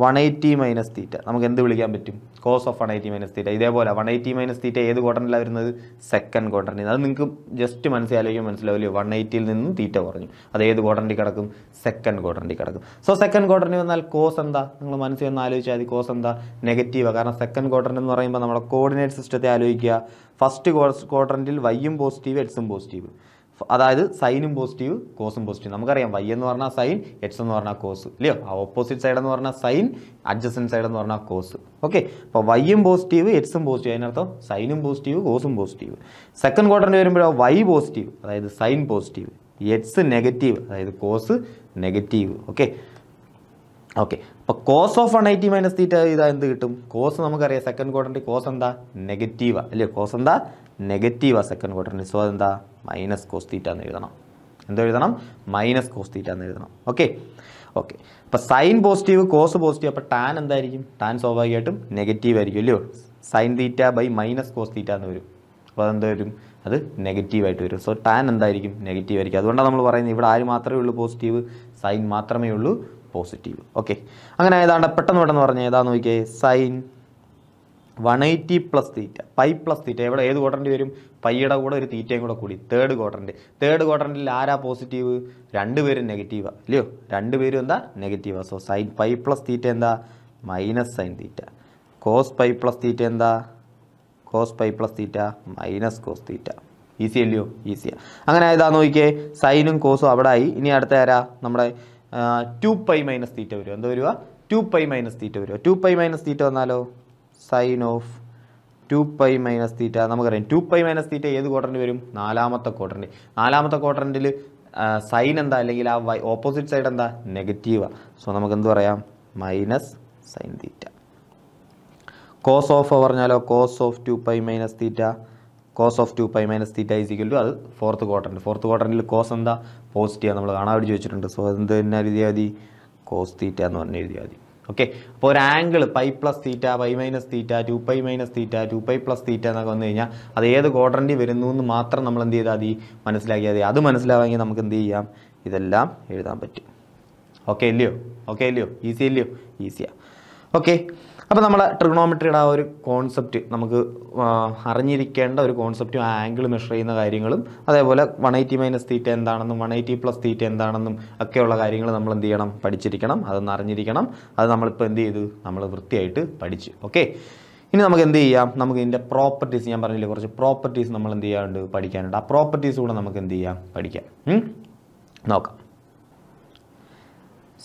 Speaker 1: one eighty minus theta നമുക്ക് എന്ത് വിളിക്കാൻ പറ്റും cos of one eighty minus theta ഇതേപോലെ വൺ എയ്റ്റി മൈനസ് തീറ്റ ഏത് ക്വാർട്ടറിലാണ് വരുന്നത് സെക്കൻഡ് ക്വാർട്ടറിന് അത് നിങ്ങൾക്ക് ജസ്റ്റ് മനസ്സിലായില്ലെങ്കിൽ മനസ്സിലാവില്ലയോ വൺ എയ്റ്റിയിൽ നിന്നും തീറ്റ കുറഞ്ഞു അത് ഏത് ക്വാർട്ടറിൽ കിടക്കും സെക്കൻഡ് ക്വാർട്ടറിൽ കിടക്കും സോ സെക്കൻഡ് ക്വാർട്ടറിന് വന്നാൽ കോസ് എന്താ നിങ്ങൾ മനസ്സിൽ ഒന്ന് ആലോചിച്ചാൽ മതി കോസ് എന്താ നെഗറ്റീവാണ് കാരണം സെക്കൻഡ് ക്വാർട്ടർ എന്ന് പറയുമ്പോൾ നമ്മുടെ കോർഡിനേറ്റ് സിസ്റ്റത്തെ ആലോചിക്കുക ഫസ്റ്റ് ക്വാർട്ടറിൽ വൈയും പോസിറ്റീവ് എക്സും പോസിറ്റീവ് അതായത് സൈനും പോസിറ്റീവ് കോസും പോസിറ്റീവ് നമുക്കറിയാം വൈ എന്ന് പറഞ്ഞാൽ സൈൻ എച്ച് എന്ന് പറഞ്ഞാൽ കോസ് ഇല്ലയോ ആ ഓപ്പോസിറ്റ് സൈഡ് എന്ന് പറഞ്ഞാൽ സൈൻ അഡ്ജസ്റ്റൻ സൈഡ് എന്ന് പറഞ്ഞാൽ കോസ് ഓക്കെ അപ്പോൾ വൈയും പോസിറ്റീവ് എച്ച്സും പോസിറ്റീവ് അതിനർത്ഥം സൈനും പോസിറ്റീവ് കോസും പോസിറ്റീവ് സെക്കൻഡ് ക്വാർട്ടറിന് വരുമ്പോഴോ വൈ പോസിറ്റീവ് അതായത് സൈൻ പോസിറ്റീവ് എച്ച് നെഗറ്റീവ് അതായത് കോസ് നെഗറ്റീവ് ഓക്കെ ഓക്കെ അപ്പോൾ cos of one eighty minus theta ഇതാ എന്ത് കിട്ടും കോസ് നമുക്കറിയാം സെക്കൻഡ് ക്വാർട്ടറിൻ്റെ കോസ് എന്താ നെഗറ്റീവാണ് അല്ലേ കോസ് എന്താ ആ സെക്കൻഡ് ക്വാർട്ടറിന് സോ അതെന്താ മൈനസ് കോസ് തീറ്റ എന്ന് എഴുതണം എന്തോ എഴുതണം മൈനസ് കോസ് തീറ്റ എന്ന് എഴുതണം ഓക്കെ ഓക്കെ അപ്പോൾ സൈൻ പോസിറ്റീവ് കോസ് പോസിറ്റീവ് അപ്പോൾ ടാൻ എന്തായിരിക്കും ടാൻ സ്വാഭാവികമായിട്ടും നെഗറ്റീവ് ആയിരിക്കും അല്ലയോ sine theta by minus cos theta എന്ന് വരും അപ്പോൾ അതെന്താ വരും അത് നെഗറ്റീവായിട്ട് വരും സോ ടാൻ എന്തായിരിക്കും നെഗറ്റീവ് ആയിരിക്കും അതുകൊണ്ടാണ് നമ്മൾ പറയുന്നത് ഇവിടെ ആര് മാത്രമേ ഉള്ളൂ പോസിറ്റീവ് സൈൻ മാത്രമേ ഉള്ളൂ പോസിറ്റീവ് ഓക്കെ അങ്ങനെ ഏതാണ്ട് പെട്ടെന്ന് പെട്ടെന്ന് പറഞ്ഞാൽ ഏതാണെന്ന് നോക്കിയേ sine one eighty plus theta pi plus theta എവിടെ ഏത് ക്വാർട്ടറിൻ്റെ വരും പയ്യുടെ കൂടെ ഒരു തീറ്റയും കൂടെ കൂടി തേർഡ് ക്വാർട്ടറിൻ്റെ തേർഡ് ക്വാർട്ടറിൽ ആരാ പോസിറ്റീവ് രണ്ടുപേരും നെഗറ്റീവാണ് ഇല്ലയോ രണ്ടുപേരും എന്താ നെഗറ്റീവാ so sine pi plus theta എന്താ minus sine theta cos pi plus theta എന്താ cos pi plus theta minus cos theta easy അല്ലയോ ഈസിയാ അങ്ങനെ ഇതാ നോക്കിയേ സൈനും കോസും അവിടെ ആയി ഇനി അടുത്ത ആരാ നമ്മുടെ ടു പൈ മൈനസ് തീറ്റ വരുമോ എന്താ വരുവാ ടു പൈ മൈനസ് തീറ്റ വരുമോ ടു പൈ മൈനസ് തീറ്റ വന്നാലോ sine of two pi minus theta നമുക്കറിയാം ടു പൈ മൈനസ് തീറ്റ ഏത് ക്വാർട്ടറിന് വരും നാലാമത്തെ ക്വാർട്ടറിന് നാലാമത്തെ ക്വാർട്ടറിൽ സൈൻ എന്താ അല്ലെങ്കിൽ ആ വൈ ഓപ്പോസിറ്റ് സൈഡ് എന്താ നെഗറ്റീവാ സോ നമുക്ക് എന്ത് പറയാം minus sine theta cos of പറഞ്ഞാലോ cos of two pi minus theta cos of two pi minus theta is equal to അത് ഫോർത്ത് ക്വാർട്ടറിൽ ഫോർത്ത് ക്വാർട്ടറിൽ കോസ് എന്താ പോസിറ്റീവ് നമ്മൾ കാണാൻ വേണ്ടി ചോദിച്ചിട്ടുണ്ട് സോ എന്ത് തന്നെ എഴുതിയാൽ മതി കോസ് തീറ്റ എന്ന് പറഞ്ഞ് എഴുതിയാൽ മതി ഓക്കെ അപ്പോൾ ഒരു angle pi plus theta pi minus theta two pi minus theta two pi plus theta എന്നൊക്കെ വന്നു കഴിഞ്ഞാൽ അത് ഏത് ക്വാഡ്രൻറ്റിൽ വരുന്നു എന്ന് മാത്രം നമ്മൾ എന്ത് ചെയ്താൽ മതി മനസ്സിലാക്കിയാൽ മതി അത് മനസ്സിലാവാമെങ്കിൽ നമുക്ക് എന്ത് ചെയ്യാം ഇതെല്ലാം എഴുതാൻ പറ്റും ഓക്കെ ഇല്ലയോ ഓക്കെ ഇല്ലയോ ഈസി ഇല്ലയോ ഈസിയാണ് ഓക്കെ അപ്പോൾ നമ്മൾ ട്രിഗണോമെട്രിയുടെ ആ ഒരു കോൺസെപ്റ്റ് നമുക്ക് അറിഞ്ഞിരിക്കേണ്ട ഒരു കോൺസെപ്റ്റും ആംഗിൾ മെഷർ ചെയ്യുന്ന കാര്യങ്ങളും അതേപോലെ വൺ എയ്റ്റി മൈനസ് തീറ്റ എന്താണെന്നും വൺ എയ്റ്റി പ്ലസ് തീറ്റ എന്താണെന്നും ഒക്കെയുള്ള കാര്യങ്ങൾ നമ്മൾ എന്ത് ചെയ്യണം പഠിച്ചിരിക്കണം അതൊന്ന് അറിഞ്ഞിരിക്കണം അത് നമ്മളിപ്പോൾ എന്ത് ചെയ്തു നമ്മൾ വൃത്തിയായിട്ട് പഠിച്ചു ഓക്കെ ഇനി നമുക്ക് എന്ത് ചെയ്യാം നമുക്ക് ഇതിൻ്റെ പ്രോപ്പർട്ടീസ് ഞാൻ പറഞ്ഞില്ലേ കുറച്ച് പ്രോപ്പർട്ടീസ് നമ്മൾ എന്ത് ചെയ്യാണ്ട് പഠിക്കാനുണ്ട് ആ പ്രോപ്പർട്ടീസ് കൂടെ നമുക്ക് എന്ത് ചെയ്യാം പഠിക്കാം നോക്കാം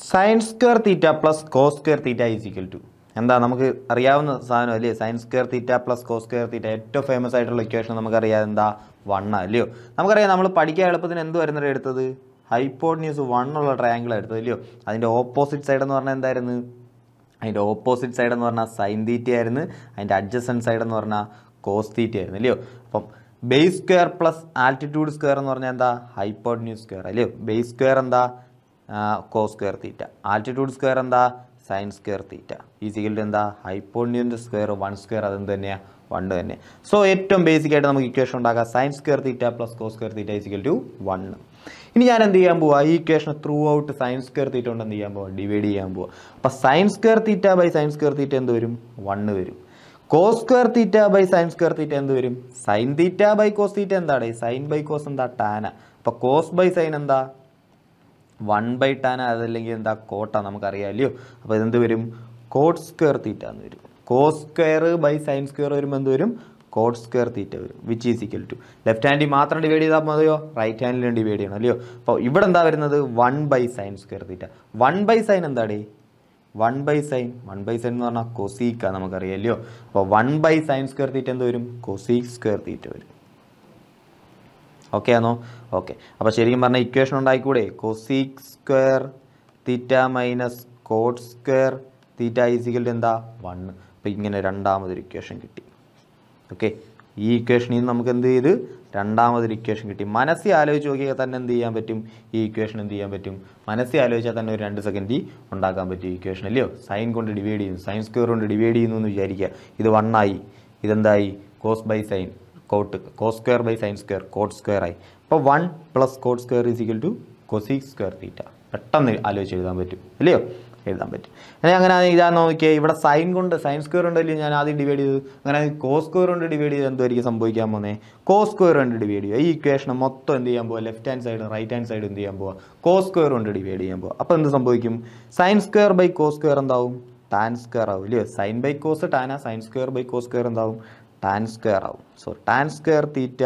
Speaker 1: sine square theta plus cos square theta is equal to എന്താ നമുക്ക് അറിയാവുന്ന സാധനം അല്ലേ sine square theta plus cos square theta ഏറ്റവും ഫേമസ് ആയിട്ടുള്ള ഇക്വേഷൻ നമുക്കറിയാം എന്താ വണ്ണ അല്ലയോ നമുക്കറിയാം നമ്മൾ പഠിക്കാൻ എളുപ്പത്തിന് എന്ത് വരുന്നത് എടുത്തത് ഹൈപ്പോട്ന്യൂസ് വൺ ഉള്ള ട്രയാങ്കിൾ എടുത്തത് അല്ലയോ അതിൻ്റെ ഓപ്പോസിറ്റ് സൈഡ് എന്ന് പറഞ്ഞാൽ എന്തായിരുന്നു അതിൻ്റെ ഓപ്പോസിറ്റ് സൈഡ് എന്ന് പറഞ്ഞാൽ സൈൻ ആയിരുന്നു അതിൻ്റെ അഡ്ജസ്റ്റൻ സൈഡ് എന്ന് പറഞ്ഞാൽ കോസ് ആയിരുന്നു അല്ലയോ അപ്പം base square plus altitude square എന്ന് പറഞ്ഞാൽ എന്താ ഹൈപ്പോട്ന്യൂസ് സ്ക്വയർ അല്ലയോ ബേസ് സ്ക്വയർ എന്താ cos square theta altitude square എന്താ സൈൻ സ്ക്വയർ തീറ്റ ഈ ടു എന്താ ഹൈപ്പോണിൻ്റെ സ്ക്വയർ വൺ സ്ക്വയർ അതെന്ത് തന്നെയാണ് വൺ തന്നെ സോ ഏറ്റവും ബേസിക് ആയിട്ട് നമുക്ക് ഇക്വേഷൻ ഉണ്ടാക്കാം sine square theta plus cos square theta is equal to one ഇനി ഞാൻ എന്ത് ചെയ്യാൻ പോവാ ഈ equation throughout sine square theta കൊണ്ട് എന്ത് ചെയ്യാൻ പോവാ ഡിവൈഡ് ചെയ്യാൻ പോവാ അപ്പൊ sine square theta by sine square theta എന്ത് വരും വണ്ണ് വരും cos square theta by sine square theta എന്ത് വരും sine theta by cos theta എന്താണ് സൈൻ ബൈ കോസ് എന്താ ടാന അപ്പൊ കോസ് ബൈ സൈൻ എന്താ വൺ ബൈ ടാൻ അതല്ലെങ്കിൽ എന്താ കോട്ട നമുക്കറിയാമല്ലോ അപ്പോൾ ഇതെന്ത് വരും കോട്ട് സ്ക്വയർ തീറ്റ എന്ന് വരും cos square by sine square വരുമ്പോൾ എന്ത് വരും കോട്ട് സ്ക്വയർ തീറ്റ വരും which is equal to left ഹാൻഡിൽ മാത്രം ഡിവൈഡ് ചെയ്താൽ മതിയോ റൈറ്റ് ഹാൻഡിൽ ഡിവൈഡ് ചെയ്യണം അല്ലയോ അപ്പോൾ ഇവിടെ എന്താ വരുന്നത് one by sine square theta one by sine എന്താടേ one by sine one by sine എന്ന് പറഞ്ഞാൽ കൊസീക്ക അല്ലയോ അപ്പോൾ one by sine square theta എന്ത് വരും കൊസീക് സ്ക്വയർ തീറ്റ വരും ഓക്കെ ആണോ ഓക്കെ അപ്പോൾ ശരിക്കും പറഞ്ഞാൽ ഇക്വേഷൻ ഉണ്ടായിക്കൂടെ cosec square theta minus cot square theta is equal എന്താ വൺ അപ്പോൾ ഇങ്ങനെ രണ്ടാമതൊരു ഇക്വേഷൻ കിട്ടി ഓക്കെ ഈ ഇക്വേഷനിൽ നിന്ന് നമുക്ക് എന്ത് ചെയ്ത് രണ്ടാമതൊരു ഇക്വേഷൻ കിട്ടി മനസ്സിൽ ആലോചിച്ച് നോക്കിയാൽ തന്നെ എന്ത് ചെയ്യാൻ പറ്റും ഈ ഇക്വേഷൻ എന്ത് ചെയ്യാൻ പറ്റും മനസ്സിൽ ആലോചിച്ചാൽ തന്നെ ഒരു രണ്ട് സെക്കൻഡ് ഉണ്ടാക്കാൻ പറ്റും ഇക്വേഷൻ അല്ലയോ സൈൻ കൊണ്ട് ഡിവൈഡ് ചെയ്യുന്നു സൈൻ സ്ക്വയർ കൊണ്ട് ഡിവൈഡ് ചെയ്യുന്നു എന്ന് വിചാരിക്കുക ഇത് വണ്ണായി ഇതെന്തായി cos by sine cot cos square by sine square cot square ആയി അപ്പോൾ one plus cot square is equal to cosec square theta പെട്ടെന്ന് ആലോചിച്ച് എഴുതാൻ പറ്റും അല്ലയോ എഴുതാൻ പറ്റും അങ്ങനെ അങ്ങനെ ഇതാ നോക്കിയാൽ ഇവിടെ സൈൻ കൊണ്ട് സൈൻ സ്ക്വയർ ഉണ്ടല്ലോ ഞാൻ ആദ്യം ഡിവൈഡ് ചെയ്തു അങ്ങനെ കോ സ്ക്വയർ കൊണ്ട് ഡിവൈഡ് ചെയ്ത് എന്തായിരിക്കും സംഭവിക്കാൻ പോകുന്നത് കോ സ്ക്വയർ കൊണ്ട് ഡിവൈഡ് ചെയ്യുക ഈ ഇക്വേഷൻ മൊത്തം എന്ത് ചെയ്യാൻ പോകുക left hand side right hand side എന്ത് ചെയ്യാൻ പോവുക കോ സ്ക്വയർ കൊണ്ട് ഡിവൈഡ് ചെയ്യാൻ പോവുക അപ്പോൾ എന്ത് സംഭവിക്കും sine square by cos square എന്താവും ടാൻ സ്ക്വയർ ആവും ഇല്ലയോ സൈൻ ബൈ കോസ് ടാന sine square by cos square എന്താവും ടാൻ സ്ക്വയർ ആവും so tan square theta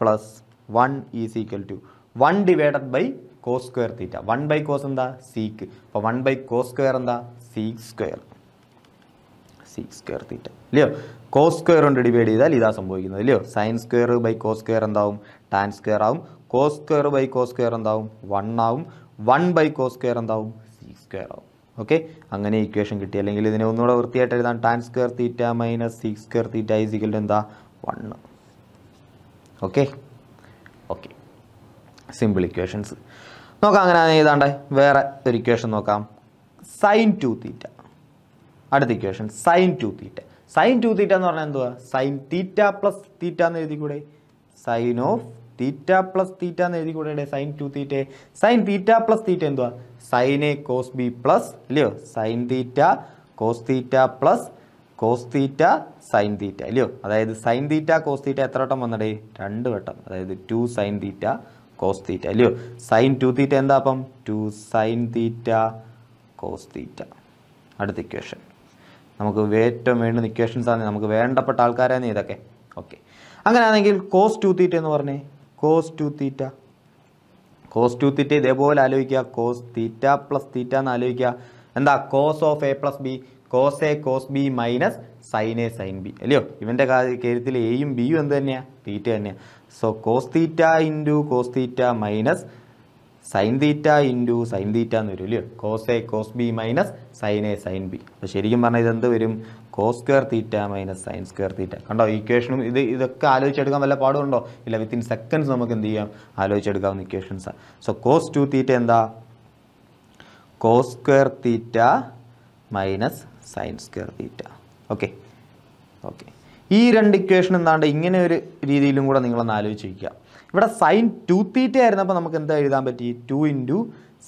Speaker 1: plus one is equal to one divided by cos square theta one by cos എന്താ sec അപ്പോൾ one by cos square എന്താ sec square sec square theta ഇല്ലയോ cos square കൊണ്ട് divide ചെയ്താൽ ഇതാ സംഭവിക്കുന്നത് ഇല്ലയോ sine square by cos square എന്താവും ടാൻ സ്ക്വയർ ആവും cos square by cos square എന്താവും വൺ ആവും വൺ ബൈ കോസ് സ്ക്വയർ എന്താവും സീക്ക് സ്ക്വയർ ആവും ഓക്കെ അങ്ങനെ ഇക്വേഷൻ കിട്ടി അല്ലെങ്കിൽ ഇതിനെ ഒന്നുകൂടെ വൃത്തിയായിട്ട് എഴുതാം tan square theta minus sec square theta to എന്താ one okay okay simple equations നോക്കാം അങ്ങനെ ഏതാണ്ട് വേറെ ഒരു ഇക്വേഷൻ നോക്കാം സൈൻ ടു തീറ്റ അടുത്ത equation sine two theta sine two theta എന്ന് പറഞ്ഞാൽ എന്തുവാ സൈൻ തീറ്റ പ്ലസ് തീറ്റ എന്ന് കൂടെ sine of theta plus theta എന്ന് എഴുതി കൂടെ സൈൻ ടു തീറ്റയെ സൈൻ തീറ്റ പ്ലസ് തീറ്റ എന്തുവാ sine A cos B plus അല്ലയോ sine theta cos theta plus cos theta sine theta അല്ലയോ അതായത് സൈൻ തീറ്റ കോസ് തീറ്റ എത്ര വട്ടം വന്നടേ രണ്ട് വട്ടം അതായത് two sine theta cos theta അല്ലയോ സൈൻ ടു തീറ്റ എന്താ അപ്പം two sine theta cos theta അടുത്ത ഇക്വേഷൻ നമുക്ക് ഏറ്റവും വേണ്ടുന്ന ഇക്വേഷൻസ് ആണ് നമുക്ക് വേണ്ടപ്പെട്ട ആൾക്കാരാണ് ഇതൊക്കെ ഓക്കെ അങ്ങനെയാണെങ്കിൽ കോസ് ടു തീറ്റ എന്ന് പറഞ്ഞേ cos two theta cos two theta ഇതേപോലെ ആലോചിക്കുക കോസ് തീറ്റ പ്ലസ് തീറ്റ എന്ന് ആലോചിക്കുക എന്താ cos of A plus B cos A cos B minus sine A sine B അല്ലയോ ഇവൻ്റെ കാര്യത്തിൽ എയും ബിയും എന്ത് തന്നെയാണ് തീറ്റ തന്നെയാണ് so cos theta into cos theta minus sine theta into sine theta എന്ന് വരും അല്ലയോ cos A cos B minus sine A sine B അപ്പോൾ ശരിക്കും പറഞ്ഞാൽ ഇതെന്ത് വരും cos square theta minus sine square theta കണ്ടോ ഇക്വേഷനും ഇത് ഇതൊക്കെ ആലോചിച്ചെടുക്കാൻ വല്ല പാടുണ്ടോ ഇല്ല വിത്തിൻ സെക്കൻഡ്സ് നമുക്ക് എന്ത് ചെയ്യാം ആലോചിച്ചെടുക്കാവുന്ന equations so cos two theta എന്താ cos square theta minus sine square theta okay okay ഈ രണ്ട് ഇക്വേഷൻ എന്താണ്ട് ഇങ്ങനെ ഒരു രീതിയിലും കൂടെ നിങ്ങളൊന്ന് ആലോചിക്കുക ഇവിടെ സൈൻ ടു തീറ്റ ആയിരുന്നപ്പോൾ നമുക്ക് എന്താ എഴുതാൻ പറ്റി two into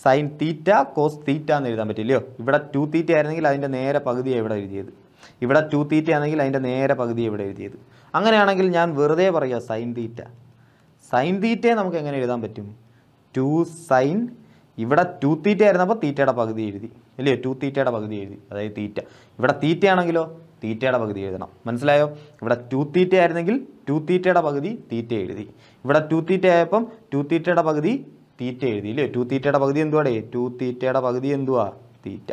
Speaker 1: sine theta cos theta എന്ന് എഴുതാൻ പറ്റില്ലയോ ഇവിടെ ടു തീറ്റ ആയിരുന്നെങ്കിൽ അതിൻ്റെ നേരെ പകുതിയാണ് ഇവിടെ എഴുതിയത് ഇവിടെ ടു തീറ്റ ആണെങ്കിൽ അതിൻ്റെ നേരെ പകുതി ഇവിടെ എഴുതിയത് അങ്ങനെയാണെങ്കിൽ ഞാൻ വെറുതെ പറയുക സൈൻ തീറ്റ സൈൻ തീറ്റയെ നമുക്ക് എങ്ങനെ എഴുതാൻ പറ്റും ടു സൈൻ ഇവിടെ ടു തീറ്റ ആയിരുന്നപ്പോൾ തീറ്റയുടെ പകുതി എഴുതി ഇല്ലയോ ടു തീറ്റയുടെ പകുതി എഴുതി അതായത് തീറ്റ ഇവിടെ തീറ്റയാണെങ്കിലോ തീറ്റയുടെ പകുതി എഴുതണം മനസ്സിലായോ ഇവിടെ ടു തീറ്റ ആയിരുന്നെങ്കിൽ ടു തീറ്റയുടെ പകുതി തീറ്റ എഴുതി ഇവിടെ ടു തീറ്റ ആയപ്പം ടു തീറ്റയുടെ പകുതി തീറ്റ എഴുതി അല്ലേ ടു തീറ്റയുടെ പകുതി എന്തുവാടേ ടു തീറ്റയുടെ പകുതി എന്തുവാ തീറ്റ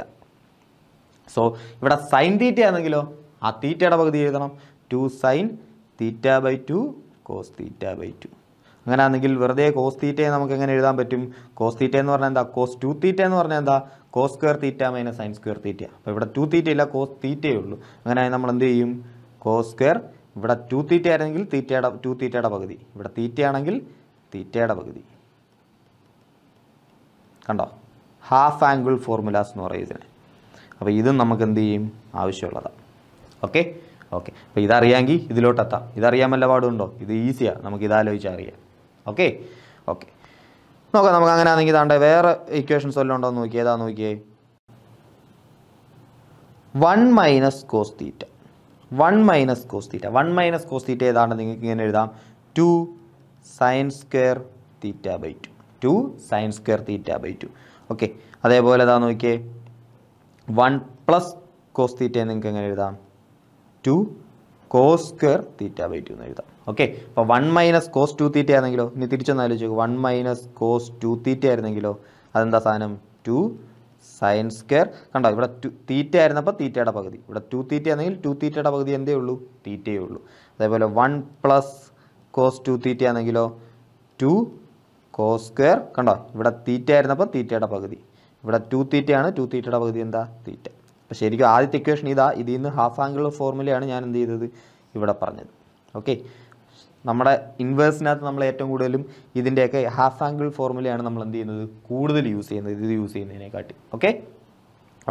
Speaker 1: സോ ഇവിടെ സൈൻ തീറ്റ ആണെങ്കിലോ ആ തീറ്റയുടെ പകുതി എഴുതണം two sine theta by two cos theta by two അങ്ങനെ ആണെങ്കിൽ വെറുതെ കോസ് തീറ്റയെ നമുക്ക് എങ്ങനെ എഴുതാൻ പറ്റും കോസ് തീറ്റ എന്ന് പറഞ്ഞാൽ എന്താ കോസ് ടു തീറ്റ എന്ന് പറഞ്ഞാൽ എന്താ cos square theta minus sine square theta അപ്പോൾ ഇവിടെ ടു തീറ്റ ഇല്ല കോസ് തീറ്റയേ ഉള്ളൂ അങ്ങനെ നമ്മൾ എന്ത് ചെയ്യും കോസ് സ്ക്വയർ ഇവിടെ ടു തീറ്റ ആയിരുന്നെങ്കിൽ തീറ്റയുടെ ടു തീറ്റയുടെ പകുതി ഇവിടെ തീറ്റയാണെങ്കിൽ തീറ്റയുടെ പകുതി കണ്ടോ ഹാഫ് ആംഗിൾ ഫോർമുലാസ് എന്ന് പറയും ഇതിനെ അപ്പോൾ ഇതും നമുക്ക് എന്ത് ചെയ്യും ആവശ്യമുള്ളതാണ് ഓക്കെ ഓക്കെ അപ്പോൾ ഇതറിയാമെങ്കിൽ ഇതിലോട്ടെത്താം ഇതറിയാൻ വല്ല പാടുണ്ടോ ഇത് ഈസിയാണ് നമുക്ക് ഇതാലോചിച്ച് അറിയാം ഓക്കെ ഓക്കെ നോക്കാം നമുക്ക് അങ്ങനെ ആണെങ്കിൽ ഇതാണ്ട് വേറെ ഇക്വേഷൻസ് വല്ലതും ഉണ്ടോ എന്ന് നോക്കിയേ ഏതാ നോക്കിയേ one minus cos theta one minus cos theta one minus cos theta ഏതാണ് നിങ്ങൾക്ക് ഇങ്ങനെ എഴുതാം two sine square theta by two two sine square theta by two okay അതേപോലെ ഇതാ നോക്കിയേ വൺ പ്ലസ് കോസ് തീറ്റയെ നിങ്ങൾക്ക് എങ്ങനെ എഴുതാം two cos square theta by two എന്ന് എഴുതാം ഓക്കെ അപ്പോൾ one minus cos two theta ആണെങ്കിലോ ഇനി തിരിച്ചൊന്നാലോചിച്ചു one minus cos two theta ആയിരുന്നെങ്കിലോ അതെന്താ സാധനം ടു സയൻ സ്ക്വയർ കണ്ടോ ഇവിടെ ടു തീറ്റ ആയിരുന്നപ്പോൾ തീറ്റയുടെ പകുതി ഇവിടെ ടു തീറ്റ ആണെങ്കിൽ ടു തീറ്റയുടെ പകുതി എന്തേ ഉള്ളൂ തീറ്റയേ ഉള്ളൂ അതേപോലെ one plus cos two theta ആണെങ്കിലോ ടു കോസ് സ്ക്വയർ കണ്ടോ ഇവിടെ തീറ്റ ആയിരുന്നപ്പോൾ തീറ്റയുടെ പകുതി ഇവിടെ ടു തീറ്റയാണ് ടു തീറ്റയുടെ പകുതി എന്താ തീറ്റ അപ്പോൾ ശരിക്കും ആദ്യത്തെ ഇക്വേഷൻ ഇതാ ഇതിൽ നിന്ന് ഹാഫ് ആംഗിൾ ഫോർമുലയാണ് ഞാൻ എന്ത് ചെയ്തത് ഇവിടെ പറഞ്ഞത് ഓക്കെ നമ്മുടെ ഇൻവേഴ്സിനകത്ത് നമ്മൾ ഏറ്റവും കൂടുതലും ഇതിൻ്റെയൊക്കെ ഹാഫ് ആംഗിൾ ഫോർമുലയാണ് നമ്മൾ എന്ത് ചെയ്യുന്നത് കൂടുതൽ യൂസ് ചെയ്യുന്നത് ഇത് യൂസ് ചെയ്യുന്നതിനെക്കാട്ടി ഓക്കെ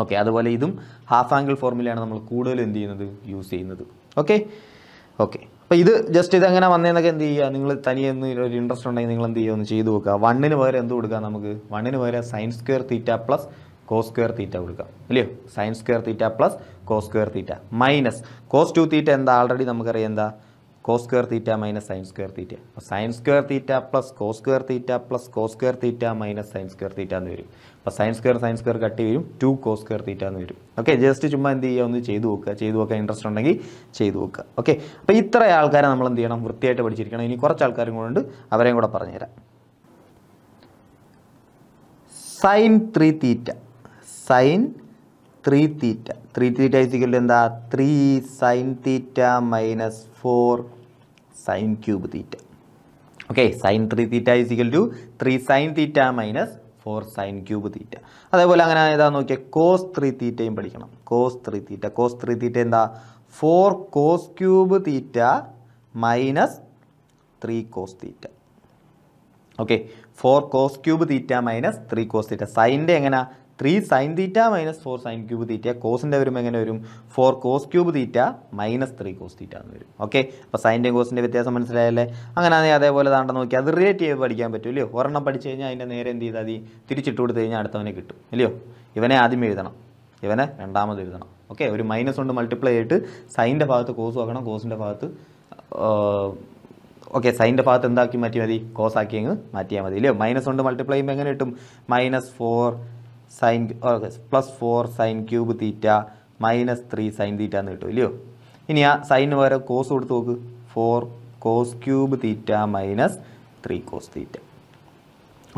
Speaker 1: ഓക്കെ അതുപോലെ ഇതും ഹാഫ് ആംഗിൾ ഫോർമുലയാണ് നമ്മൾ കൂടുതൽ എന്ത് ചെയ്യുന്നത് യൂസ് ചെയ്യുന്നത് ഓക്കെ ഓക്കെ അപ്പോൾ ഇത് ജസ്റ്റ് എങ്ങനെ വന്നതെന്നൊക്കെ എന്ത് ചെയ്യുക നിങ്ങൾ തനിയെ ഒന്ന് ഒരു ഇൻട്രസ്റ്റ് ഉണ്ടെങ്കിൽ നിങ്ങൾ എന്ത് ചെയ്യുക ഒന്ന് ചെയ്തു നോക്കുക വണ്ണിന് പകരം എന്ത് കൊടുക്കുക നമുക്ക് വണ്ണിന് പകരം sine square theta plus cos square theta കൊടുക്കുക ഇല്ലയോ sine square theta plus cos square theta minus cos two theta എന്താ ആൾറെഡി നമുക്കറിയാം എന്താ cos square theta minus sine square theta അപ്പോൾ sine square theta plus cos square theta plus cos square theta minus sine square theta എന്ന് വരും അപ്പോൾ sine square sine square cut ചെയ്യും two cos square theta എന്ന് വരും okay just ചുമ്മാ എന്ത് ചെയ്യുക ഒന്ന് ചെയ്തു നോക്കുക ചെയ്തു നോക്കുക ഇൻട്രസ്റ്റ് ഉണ്ടെങ്കിൽ ചെയ്തു നോക്കുക ഓക്കെ അപ്പോൾ ഇത്ര ആൾക്കാരെ നമ്മൾ എന്ത് ചെയ്യണം വൃത്തിയായിട്ട് പഠിച്ചിരിക്കണം ഇനി കുറച്ച് ആൾക്കാരും കൂടെ ഉണ്ട് അവരെയും കൂടെ പറഞ്ഞുതരാം sine three theta sine three theta three theta is equal എന്താ three sine theta minus four sine cube theta okay sine three theta is equal to three sine theta minus four sine cube theta അതേപോലെ അങ്ങനെ ഏതാ നോക്കിയാൽ cos three തീറ്റയും പഠിക്കണം cos three theta cos three theta എന്താ four cos cube theta minus three cos theta okay four cos cube theta minus three cos theta സൈൻ്റെ എങ്ങനെയാണ് three sine theta minus four sine cube theta കോസിൻ്റെ വരുമ്പോൾ എങ്ങനെ വരും four cos cube theta minus three cos theta എന്ന് വരും okay അപ്പോൾ സൈൻ്റെയും കോസിൻ്റെ വ്യത്യാസം മനസ്സിലായല്ലേ അങ്ങനെ അതേപോലെ താണ്ട നോക്കി അത് റിലേറ്റ് ചെയ്ത് പഠിക്കാൻ ഇല്ലയോ ഒരെണ്ണം പഠിച്ചു കഴിഞ്ഞാൽ അതിൻ്റെ നേരെ എന്ത് ചെയ്താൽ മതി തിരിച്ചിട്ട് കൊടുത്തു കഴിഞ്ഞാൽ അടുത്തവനെ കിട്ടും ഇല്ലയോ ഇവനെ ആദ്യം എഴുതണം ഇവനെ രണ്ടാമത് എഴുതണം ഓക്കെ ഒരു മൈനസ് കൊണ്ട് മൾട്ടിപ്ലൈ ആയിട്ട് സൈൻ്റെ ഭാഗത്ത് കോസ് വെക്കണം കോസിൻ്റെ ഭാഗത്ത് ഓക്കെ സൈൻ്റെ ഭാഗത്ത് എന്താക്കി മാറ്റിയാൽ മതി കോസാക്കി അങ്ങ് മാറ്റിയാൽ മതി ഇല്ലയോ മൈനസ് കൊണ്ട് മൾട്ടിപ്ലൈ ചെയ്യുമ്പോൾ എങ്ങനെ കിട്ടും minus four sine plus four sine cube theta minus three sine theta എന്ന് കിട്ടും ഇല്ലയോ ഇനി ആ സൈന് പകരം കോസ് കൊടുത്ത് നോക്ക് four cos cube theta minus three cos theta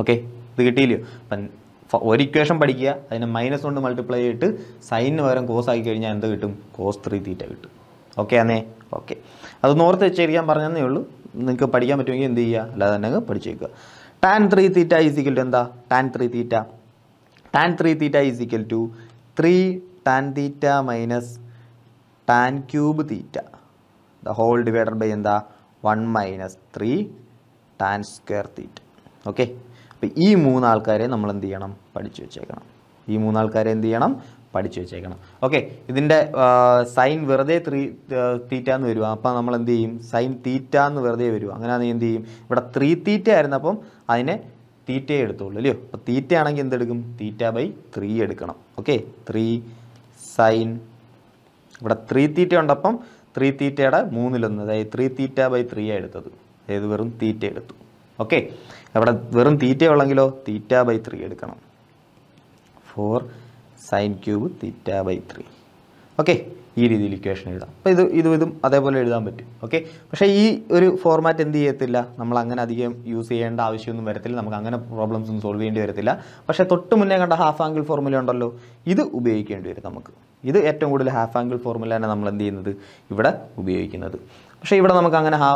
Speaker 1: okay ഇത് കിട്ടിയില്ലയോ അപ്പം ഒരു ഇക്വേഷൻ പഠിക്കുക അതിനെ മൈനസ് കൊണ്ട് മൾട്ടിപ്ലൈ ചെയ്തിട്ട് സൈന് പകരം കോസ് ആക്കി കഴിഞ്ഞാൽ എന്ത് കിട്ടും കോസ് ത്രീ തീറ്റ കിട്ടും ഓക്കെ ആന്നേ ഓക്കെ അത് നോർത്ത് വെച്ചിരിക്കാൻ പറഞ്ഞതേ ഉള്ളൂ നിങ്ങൾക്ക് പഠിക്കാൻ പറ്റുമെങ്കിൽ എന്ത് ചെയ്യുക അല്ലാതെ തന്നെ പഠിച്ചേക്കുക ടാൻ ത്രീ തീറ്റ ഈസിക്കൽ എന്താ tan three theta tan three theta is equal to three tan theta minus tan cube theta the whole divided by എന്താ one minus three tan square theta okay അപ്പോൾ ഈ മൂന്നാൾക്കാരെ നമ്മൾ എന്ത് ചെയ്യണം പഠിച്ചു വെച്ചേക്കണം ഈ മൂന്നാൾക്കാരെ എന്ത് ചെയ്യണം പഠിച്ചു വെച്ചേക്കണം ഓക്കെ ഇതിൻ്റെ സൈൻ വെറുതെ ത്രീ തീറ്റ എന്ന് വരുവാ അപ്പോൾ നമ്മൾ എന്ത് ചെയ്യും സൈൻ തീറ്റ എന്ന് വെറുതെ വരുവാ അങ്ങനെ നീ എന്ത് ചെയ്യും ഇവിടെ ത്രീ തീറ്റ ആയിരുന്നപ്പം അതിനെ തീറ്റ എടുത്തുള്ളൂ അല്ലയോ അപ്പോൾ തീറ്റ ആണെങ്കിൽ എന്തെടുക്കും തീറ്റ ബൈ ത്രീ എടുക്കണം ഓക്കെ ത്രീ സൈൻ ഇവിടെ ത്രീ തീറ്റ ഉണ്ടപ്പം ത്രീ തീറ്റയുടെ മൂന്നിലൊന്ന് അതായത് ത്രീ തീറ്റ ബൈ ത്രീ ആണ് എടുത്തത് അതായത് വെറും തീറ്റ എടുത്തു ഓക്കെ അവിടെ വെറും തീറ്റ ഉള്ളെങ്കിലോ തീറ്റ ബൈ ത്രീ എടുക്കണം four sine cube theta by three okay ഈ രീതിയിൽ ഇക്വേഷൻ എഴുതാം അപ്പോൾ ഇത് ഇതും ഇതും അതേപോലെ എഴുതാൻ പറ്റും ഓക്കെ പക്ഷേ ഈ ഒരു ഫോർമാറ്റ് എന്ത് ചെയ്യത്തില്ല നമ്മൾ അങ്ങനെ അധികം യൂസ് ചെയ്യേണ്ട ആവശ്യമൊന്നും വരത്തില്ല നമുക്ക് അങ്ങനെ പ്രോബ്ലംസ് ഒന്നും സോൾവ് ചെയ്യേണ്ടി വരത്തില്ല പക്ഷേ തൊട്ട് മുന്നേ കണ്ട ഹാഫ് ആംഗിൾ ഫോർമുല ഉണ്ടല്ലോ ഇത് ഉപയോഗിക്കേണ്ടി വരും നമുക്ക് ഇത് ഏറ്റവും കൂടുതൽ ഹാഫ് ആംഗിൾ തന്നെ നമ്മൾ എന്ത് ചെയ്യുന്നത് ഇവിടെ ഉപയോഗിക്കുന്നത് പക്ഷേ ഇവിടെ നമുക്ക് അങ്ങനെ ഹാ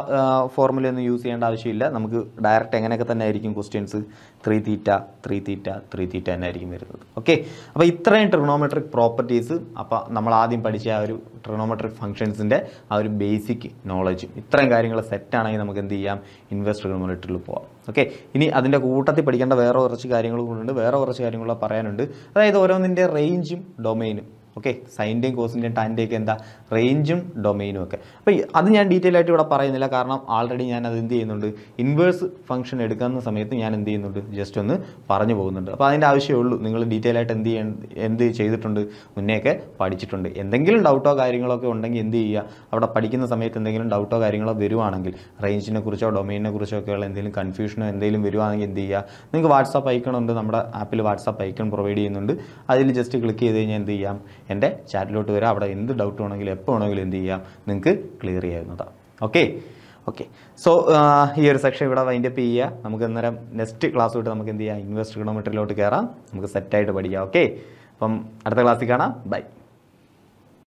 Speaker 1: ഫോർമുല ഒന്നും യൂസ് ചെയ്യേണ്ട ആവശ്യമില്ല നമുക്ക് ഡയറക്റ്റ് എങ്ങനെയൊക്കെ തന്നെ ആയിരിക്കും questions three theta three theta three theta തന്നെ ആയിരിക്കും വരുന്നത് ഓക്കെ അപ്പോൾ ഇത്രയും ട്രിഗണോമെട്രിക് പ്രോപ്പർട്ടീസ് അപ്പോൾ നമ്മൾ ആദ്യം പഠിച്ച ആ ഒരു ട്രിഗണോമെട്രിക് ഫംഗ്ഷൻസിൻ്റെ ആ ഒരു ബേസിക് നോളജും ഇത്രയും കാര്യങ്ങൾ സെറ്റാണെങ്കിൽ നമുക്ക് എന്ത് ചെയ്യാം ഇൻവെസ്റ്റ് ട്രിഗണോമെട്രിയിൽ പോവാം ഓക്കെ ഇനി അതിൻ്റെ കൂട്ടത്തിൽ പഠിക്കേണ്ട വേറെ കുറച്ച് കാര്യങ്ങൾ കൂടെ ഉണ്ട് വേറെ കുറച്ച് കാര്യങ്ങൾ പറയാനുണ്ട് അതായത് ഓരോന്നിൻ്റെ റേഞ്ചും ഡൊമൈനും ഓക്കെ സൈൻ്റെയും കോസിൻ്റെയും ടാൻ്റെയൊക്കെ എന്താ റേഞ്ചും ഡൊമൈനും ഒക്കെ അപ്പോൾ അത് ഞാൻ ഡീറ്റെയിൽ ആയിട്ട് ഇവിടെ പറയുന്നില്ല കാരണം ആൾറെഡി ഞാൻ അത് എന്ത് ചെയ്യുന്നുണ്ട് ഇൻവേഴ്സ് ഫംഗ്ഷൻ എടുക്കുന്ന സമയത്ത് ഞാൻ എന്ത് ചെയ്യുന്നുണ്ട് ജസ്റ്റ് ഒന്ന് പറഞ്ഞു പോകുന്നുണ്ട് അപ്പോൾ അതിൻ്റെ ആവശ്യമേ ഉള്ളൂ നിങ്ങൾ ഡീറ്റെയിൽ ആയിട്ട് എന്ത് ചെയ്യാൻ എന്ത് ചെയ്തിട്ടുണ്ട് മുന്നേയൊക്കെ പഠിച്ചിട്ടുണ്ട് എന്തെങ്കിലും ഡൗട്ടോ കാര്യങ്ങളോ ഒക്കെ ഉണ്ടെങ്കിൽ എന്ത് ചെയ്യുക അവിടെ പഠിക്കുന്ന സമയത്ത് എന്തെങ്കിലും ഡൗട്ടോ കാര്യങ്ങളോ വരുവാണെങ്കിൽ റേഞ്ചിനെ കുറിച്ചോ ഡൊമൈനെ കുറിച്ചോ ഒക്കെയുള്ള എന്തെങ്കിലും കൺഫ്യൂഷനോ എന്തെങ്കിലും വരുവാണെങ്കിൽ എന്ത് ചെയ്യുക നിങ്ങൾക്ക് വാട്സാപ്പ് ഐക്കൺ ഉണ്ട് നമ്മുടെ ആപ്പിൽ വാട്സാപ്പ് ഐക്കൺ പ്രൊവൈഡ് ചെയ്യുന്നുണ്ട് അതിൽ ജസ്റ്റ് ക്ലിക്ക് ചെയ്ത് കഴിഞ്ഞാൽ എന്ത് ചെയ്യാം എൻ്റെ ചാറ്റിലോട്ട് വരാം അവിടെ എന്ത് ഡൗട്ട് വേണമെങ്കിലും എപ്പോൾ വേണമെങ്കിലും എന്ത് ചെയ്യാം നിങ്ങൾക്ക് ക്ലിയർ ചെയ്യാവുന്നതാണ് ഓക്കെ ഓക്കെ സോ ഈ ഒരു സെക്ഷൻ ഇവിടെ വൈൻഡ് അപ്പ് ചെയ്യുക നമുക്ക് അന്നേരം നെക്സ്റ്റ് ക്ലാസ് തൊട്ട് നമുക്ക് എന്ത് ചെയ്യാം ഇൻവെസ്റ്റ് കിലോമീറ്ററിലോട്ട് കയറാം നമുക്ക് സെറ്റായിട്ട് പഠിക്കാം ഓക്കെ അപ്പം അടുത്ത ക്ലാസ്സിൽ കാണാം ബൈ